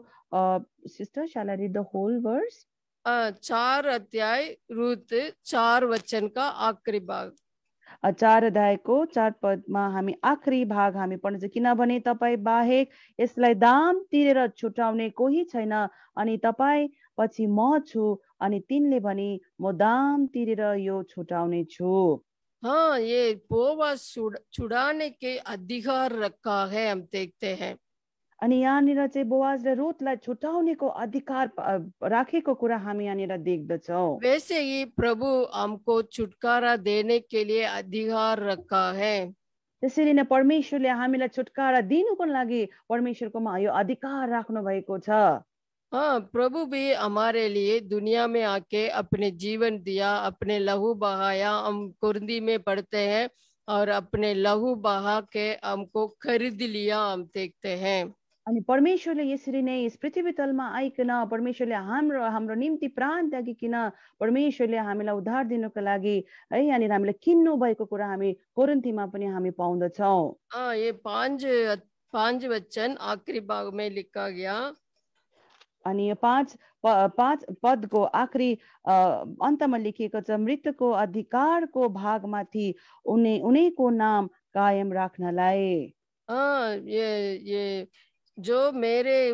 [SPEAKER 2] sister shall the whole verse
[SPEAKER 1] चार अध्याय रूत चार वचन का आखिरी भाग
[SPEAKER 2] चार अध्यायको चार पदमा हामी आखरी भाग हामी पढ्नेछौँ किनभने तपाईँ बाहेक यसलाई दाम तिरेर छुटाउने कोही छैन अनि तपाईँ पछि म छु अनि तिनले भने म दाम तिरेर यो छुटाउने छु
[SPEAKER 1] हाँ ये बोवा छुड़ाने के अधिकार रखा है हम देखते हैं
[SPEAKER 2] अनि यहाँनिर चाहिँ बोवाजले रुथलाई छुटाउनेको अधिकार राखेको कुरा हम यहाँनिर देख्दछौँ
[SPEAKER 1] वैसे ही प्रभु हमको छुटकारा
[SPEAKER 2] देने के लिए अधिकार रखा है त्यसरी नै परमेश्वरले हामीलाई छुटकारा दिनुको लागि परमेश्वरकोमा यो अधिकार राख्नु भएको छ हाँ प्रभु
[SPEAKER 1] भी हमारे लिए दुनिया में आके अपने जीवन दिया अपने लहू बहाया हम कुर्दी में पढ़ते हैं और अपने लहू बहा के हमको खरीद
[SPEAKER 2] लिया हम देखते हैं अनि परमेश्वरले यसरी नै यस पृथ्वी तलमा आइकन परमेश्वरले हाम्रो हाम्रो निम्ति प्राण त्यागिकन परमेश्वरले हामीलाई उद्धार दिनको लागि है यहाँनिर हामीलाई किन्नु भएको कुरा हामी कोरन्तीमा पनि हामी पाउँदछौँ
[SPEAKER 1] पाँच वचन आखरी भागमै लिखा गया
[SPEAKER 2] अनि यो पाँच पाँच पदको आखरी अन्तमा लेखिएको छ मृतको अधिकारको भागमाथि उनी उनैको नाम कायम राख्नलाई
[SPEAKER 1] ये ये जो मेरे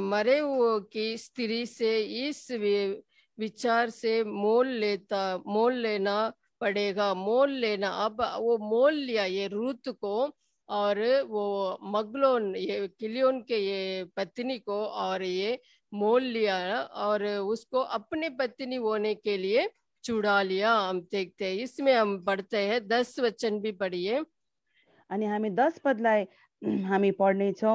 [SPEAKER 1] मरे हुए की स्त्री से इस विचार से मोल लेता मोल लेना पड़ेगा मोल लेना अब वो मोल लिया ये रूत को और वो मगलोन ये किलियोन के ये पत्नी को और ये मोल लिया और उसको अपने पत्नी होने के लिए चुड़ा लिया हम देखते हैं इसमें हम पढ़ते हैं दस वचन भी पढ़िए
[SPEAKER 2] हमें दस दस हमें पढ़ने चो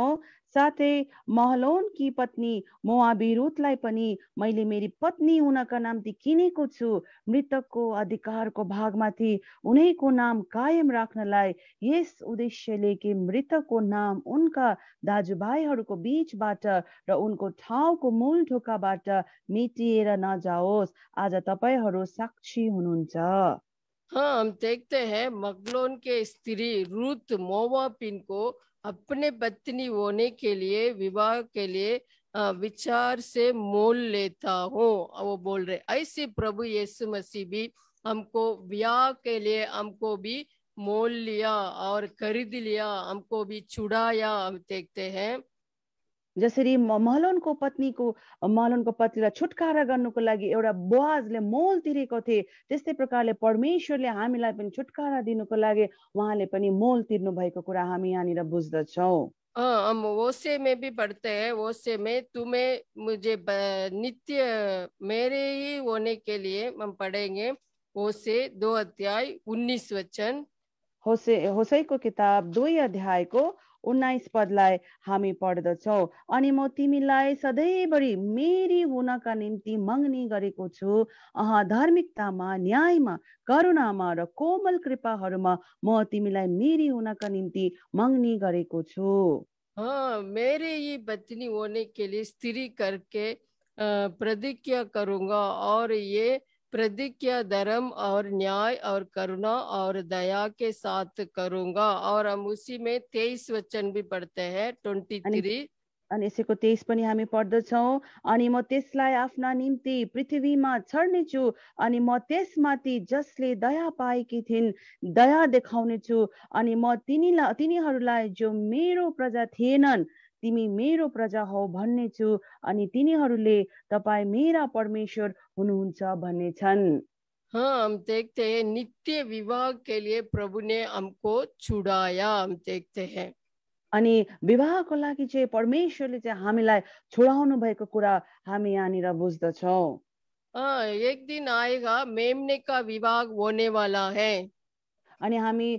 [SPEAKER 2] साथै महलोनकी पत्नी मोआबिरुतलाई पनि मैले मेरी पत्नी हुनका निम्ति किनेको छु मृतकको अधिकारको भागमाथि उनैको नाम कायम राख्नलाई यस उद्देश्यले कि मृतकको नाम उनका दाजुभाइहरूको बिचबाट र उनको ठाउँको मूल ढोकाबाट मेटिएर नजाओस् आज तपाईँहरू साक्षी हुनुहुन्छ
[SPEAKER 1] हाँ हम देखते हैं मगलोन के स्त्री रुत मोवापिन को अपने पत्नी होने के लिए विवाह के लिए विचार से मोल लेता हूँ वो बोल रहे ऐसे प्रभु यीशु मसीह भी हमको विवाह के लिए हमको भी मोल लिया और खरीद लिया हमको भी छुड़ाया हम देखते हैं
[SPEAKER 2] जसरी मलनको पत्नीको मलनको पत्नीलाई छुटकारा गर्नुको लागि एउटा बुवाजले मोल तिरेको थिए त्यस्तै प्रकारले परमेश्वरले हामीलाई पनि छुटकारा दिनुको लागि उहाँले पनि मोल तिर्नु भएको कुरा हामी यहाँनिर बुझ्दछौँ
[SPEAKER 1] हम ओसे मे भी पढ़ते मुझे नित्य मेरे ही होने के लिए हम पढ़ेंगे ओसे दो अध्याय उन्नीस वचन
[SPEAKER 2] होसे होसैको किताब दुई अध्यायको उन्नाइस पदलाई हामी पढ्दछौ अनि म तिमीलाई सधैँभरि मेरी हुनका निम्ति मग्ने गरेको छु अह धार्मिकतामा न्यायमा करुणामा र कोमल कृपाहरूमा म तिमीलाई मेरी हुनका निम्ति मग्ने गरेको छु
[SPEAKER 1] मेरो मेरे यी पत्नी होने के स्त्री करके प्रतिज्ञा करूंगा और ये प्रतिज्ञा धर्म और न्याय और करुणा और दया के साथ करूंगा और हम उसी में तेईस वचन भी पढ़ते हैं ट्वेन्टी थ्री
[SPEAKER 2] अनि यसैको तेइस पनि हामी पढ्दछौँ अनि म त्यसलाई आफ्ना निम्ति पृथ्वीमा छर्नेछु अनि म त्यसमाथि जसले दया पाएकी थिइन् दया देखाउनेछु अनि म तिनीलाई तिनीहरूलाई जो मेरो प्रजा थिएनन् तिमी मेरो प्रजा हौ भन्ने छु अनि तिनीहरूले तपाईँ मेरा परमेश्वर हुनुहुन्छ भन्ने छन्
[SPEAKER 1] हम देखते हैं नित्य विवाह के लिए प्रभु ने हमको छुड़ाया हम देखते हैं
[SPEAKER 2] अनि विवाहको लागि चाहिँ परमेश्वरले चाहिँ हामीलाई छुडाउनु भएको कुरा हामी यहाँनिर बुझ्दछौ एक दिन आएगा मेमने का विवाह होने वाला है अनि हामी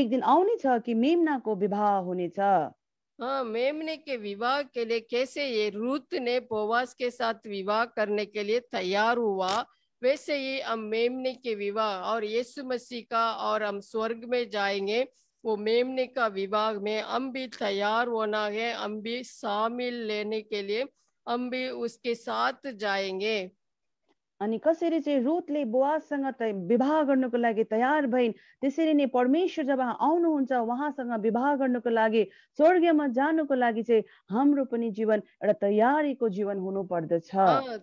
[SPEAKER 2] एक दिन आउने छ कि मेमनाको विवाह हुनेछ
[SPEAKER 1] हाँ मेमने के विवाह के लिए कैसे ये रूत ने पोवास के साथ विवाह करने के लिए तैयार हुआ वैसे ही हम मेमने के विवाह और यीशु मसीह का और हम स्वर्ग में जाएंगे वो मेमने का विवाह में हम भी तैयार होना है हम भी शामिल लेने के लिए हम भी उसके साथ जाएंगे
[SPEAKER 2] अनि कसरी चाहिँ रुथले बोवाजसँग विवाह गर्नुको लागि तयार भइन् त्यसरी नै परमेश्वर जब आउनुहुन्छ उहाँसँग विवाह गर्नुको लागि स्वर्गमा जानुको लागि चाहिँ हाम्रो पनि जीवन एउटा तयारीको जीवन हुनु पर्दछ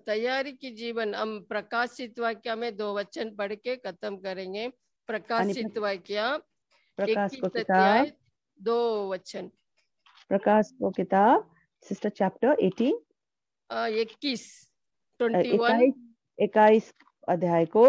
[SPEAKER 1] तयारी की जीवन हम प्रकाशित वाक्य में दो वचन पढ़ के खत्म करेंगे प्रकाशित वाक्य प्रकाश को किताब दो वचन
[SPEAKER 2] प्रकाश को किताब सिस्टर चैप्टर एटीन इक्कीस ट्वेंटी वन एक्काइस अध्यायको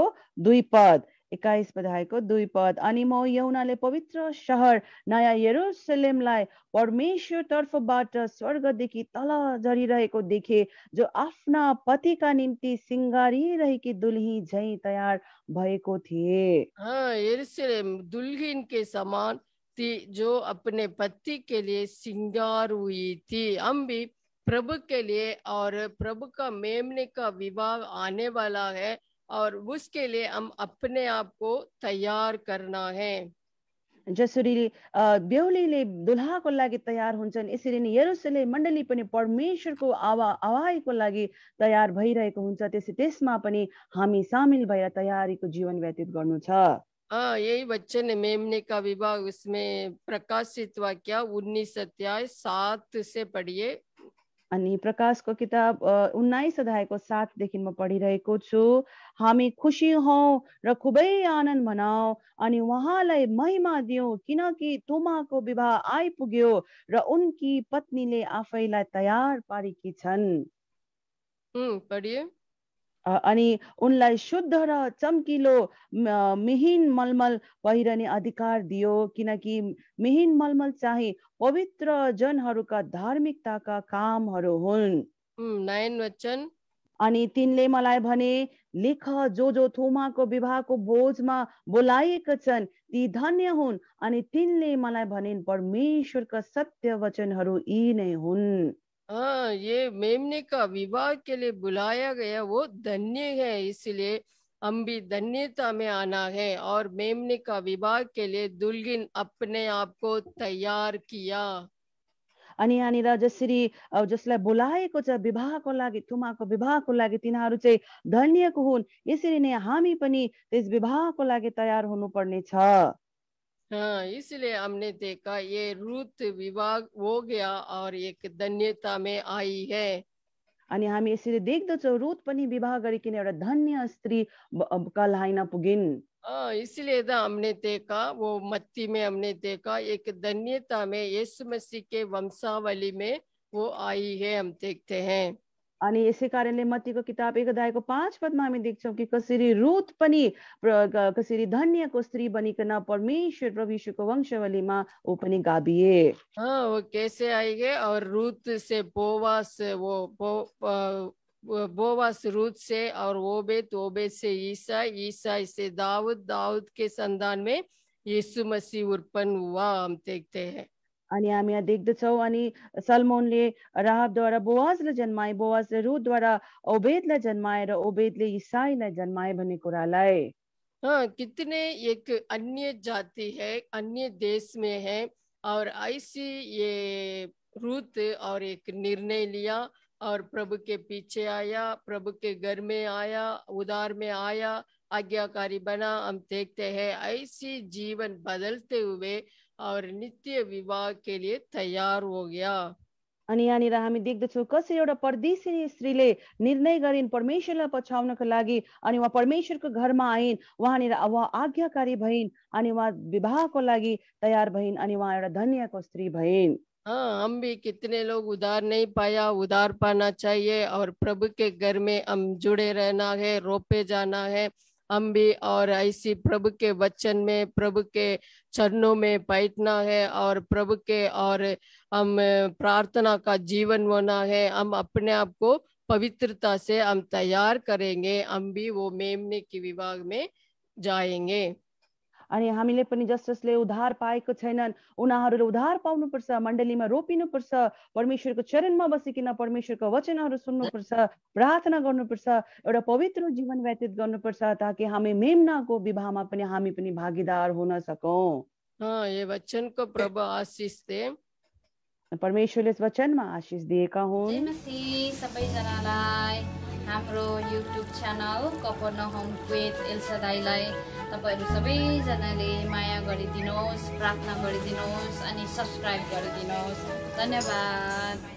[SPEAKER 2] दुई पद एक्काइस अध्यायको दुई पद अनि म यौनाले पवित्र सहर नयाँ यरुसलेमलाई परमेश्वर तर्फबाट स्वर्गदेखि तल झरिरहेको देखे जो आफ्ना पतिका निम्ति सिङ्गारिरहेकी दुल्ही झै तयार भएको थिए
[SPEAKER 1] हाँ, यरुसलेम दुल्हीन के समान थी जो अपने पति के लिए सिंगार हुई थी हम भी प्रभु के लिए और प्रभु का मेमने का विवाह आने वाला है और उसके लिए हम अपने आप को तैयार करना है
[SPEAKER 2] जसरी बेहुलीले दुल्हाको लागि तयार हुन्छन् यसरी नै यरुसले मण्डली पनि परमेश्वरको आवा आवाईको लागि तयार भइरहेको हुन्छ त्यसै त्यसमा पनि हामी सामेल भएर तयारीको जीवन व्यतीत गर्नु छ
[SPEAKER 1] यही वचन मेमने का विवाह उसमें प्रकाशित वाक्य उन्नीस अध्याय सात से पढ़िए
[SPEAKER 2] अनि प्रकाशको किताब उन्नाइस अध्यायको सातदेखि म पढिरहेको छु हामी खुसी हौ र खुबै आनन्द मनाऊ अनि उहाँलाई महिमा दियौँ किनकि तुमाको विवाह आइपुग्यो र उनकी पत्नीले आफैलाई तयार पारेकी छन् पढिए अनि उनलाई शुद्ध र चम्किलो मिहिन मलमल पहिरने अधिकार दियो किनकि मिहिन मलमल चाहिँ पवित्र जनहरूका धार्मिकताका कामहरू हुन् नयन वचन अनि तिनले मलाई भने लेख जो जो थुमाको विवाहको भोजमा बोलाएका छन् ती धन्य हुन् अनि तिनले मलाई भनिन् परमेश्वरका सत्य वचनहरू यी नै हुन्
[SPEAKER 1] हाँ ये मेमने का विवाह के लिए बुलाया गया वो धन्य है इसलिए हम भी धन्यता में आना है और मेमने का विवाह के लिए दुल्गिन अपने आप को तैयार किया
[SPEAKER 2] अनि यहाँनिर जसरी जसलाई बोलाएको छ विवाहको लागि तुमाको विवाहको लागि तिनीहरू चाहिँ धन्यको हुन् यसरी नै हामी पनि त्यस विवाहको लागि तयार हुनुपर्ने छ
[SPEAKER 1] हाँ इसलिए हमने देखा ये रुत विवाह हो गया और एक धन्यता में आई है
[SPEAKER 2] अनि हामी यसरी देख्दछौँ रुत पनि विवाह गरिकन एउटा धन्य स्त्री का लाइन पुगिन
[SPEAKER 1] हाँ, इसलिए हमने देखा वो मत्ती में हमने देखा एक धन्यता में यीशु मसीह
[SPEAKER 2] के वंशावली में वो आई है हम देखते हैं अनि यसै कारणले मत्तीको किताब एक एकदायको पाँच पदमा हामी देख्छौँ कि कसरी रुथ पनि कसरी धन्यको स्त्री बनिकन परमेश्वर प्रभु वंशावलीमा ऊ पनि गाभिए हाँ,
[SPEAKER 1] वो कैसे आएंगे और रूत से बोवास वो बो, बोवास रूत से और ओबेत ओबेत से ईसा ईसा से दाऊद दाऊद के संदान में यीशु मसीह उत्पन्न हुआ हम देखते हैं
[SPEAKER 2] अनि हामी यहाँ देख्दछौँ अनि सलमोनले राहबद्वारा बोवाजलाई जन्माए बोवाजले रुदद्वारा ओबेदलाई जन्माए र ओबेदले इसाईलाई जन्माए भन्ने कुरालाई
[SPEAKER 1] हाँ कितने एक अन्य जाति है अन्य देश में है और ऐसी ये रुत और एक निर्णय लिया और प्रभु के पीछे आया प्रभु के घर में आया उदार में आया आज्ञाकारी बना हम देखते हैं ऐसी जीवन बदलते हुए और नित्य विवाह के लिए तैयार
[SPEAKER 2] हो गया अनि यहाँनिर हामी देख्दछौँ कसरी एउटा स्त्रीले निर्णय गरिन् परमेश्वरलाई लागि अनि उहाँ परमेश्वरको घरमा आइन् उहाँनिर उहाँ आज्ञाकारी भइन् अनि उहाँ विवाहको लागि तयार भइन् अनि उहाँ एउटा धन्यको स्त्री भइन्
[SPEAKER 1] हाँ हम भी कितने लोग उधार नहीं पाया उधार पाना चाहिए और प्रभु के घर में हम जुड़े रहना है रोपे जाना है हम भी और ऐसी प्रभु के वचन में प्रभु के चरणों में बैठना है और प्रभु के और हम प्रार्थना का जीवन होना है हम अपने आप को पवित्रता से
[SPEAKER 2] हम तैयार करेंगे हम भी वो मेमने की विभाग में जाएंगे अनि हामीले पनि जस जसले उद्धार पाएको छैनन् उनीहरूले उद्धार पाउनुपर्छ मण्डलीमा रोपिनुपर्छ परमेश्वरको चरणमा बसिकन परमेश्वरको वचनहरू सुन्नुपर्छ प्रार्थना गर्नुपर्छ एउटा पवित्र जीवन व्यतीत गर्नुपर्छ ताकि हामी मेमनाको विवाहमा पनि हामी पनि भागीदार हुन सकौँ
[SPEAKER 1] वचनको प्रभु आशिष
[SPEAKER 2] परमेश्वरले वचनमा आशिष दिएका हुन् सबैजनालाई हाम्रो युट्युब च्यानल कपन होम क्वेत एल्सा दाईलाई तपाईँहरू सबैजनाले माया गरिदिनुहोस् प्रार्थना गरिदिनुहोस् अनि सब्सक्राइब गरिदिनुहोस् धन्यवाद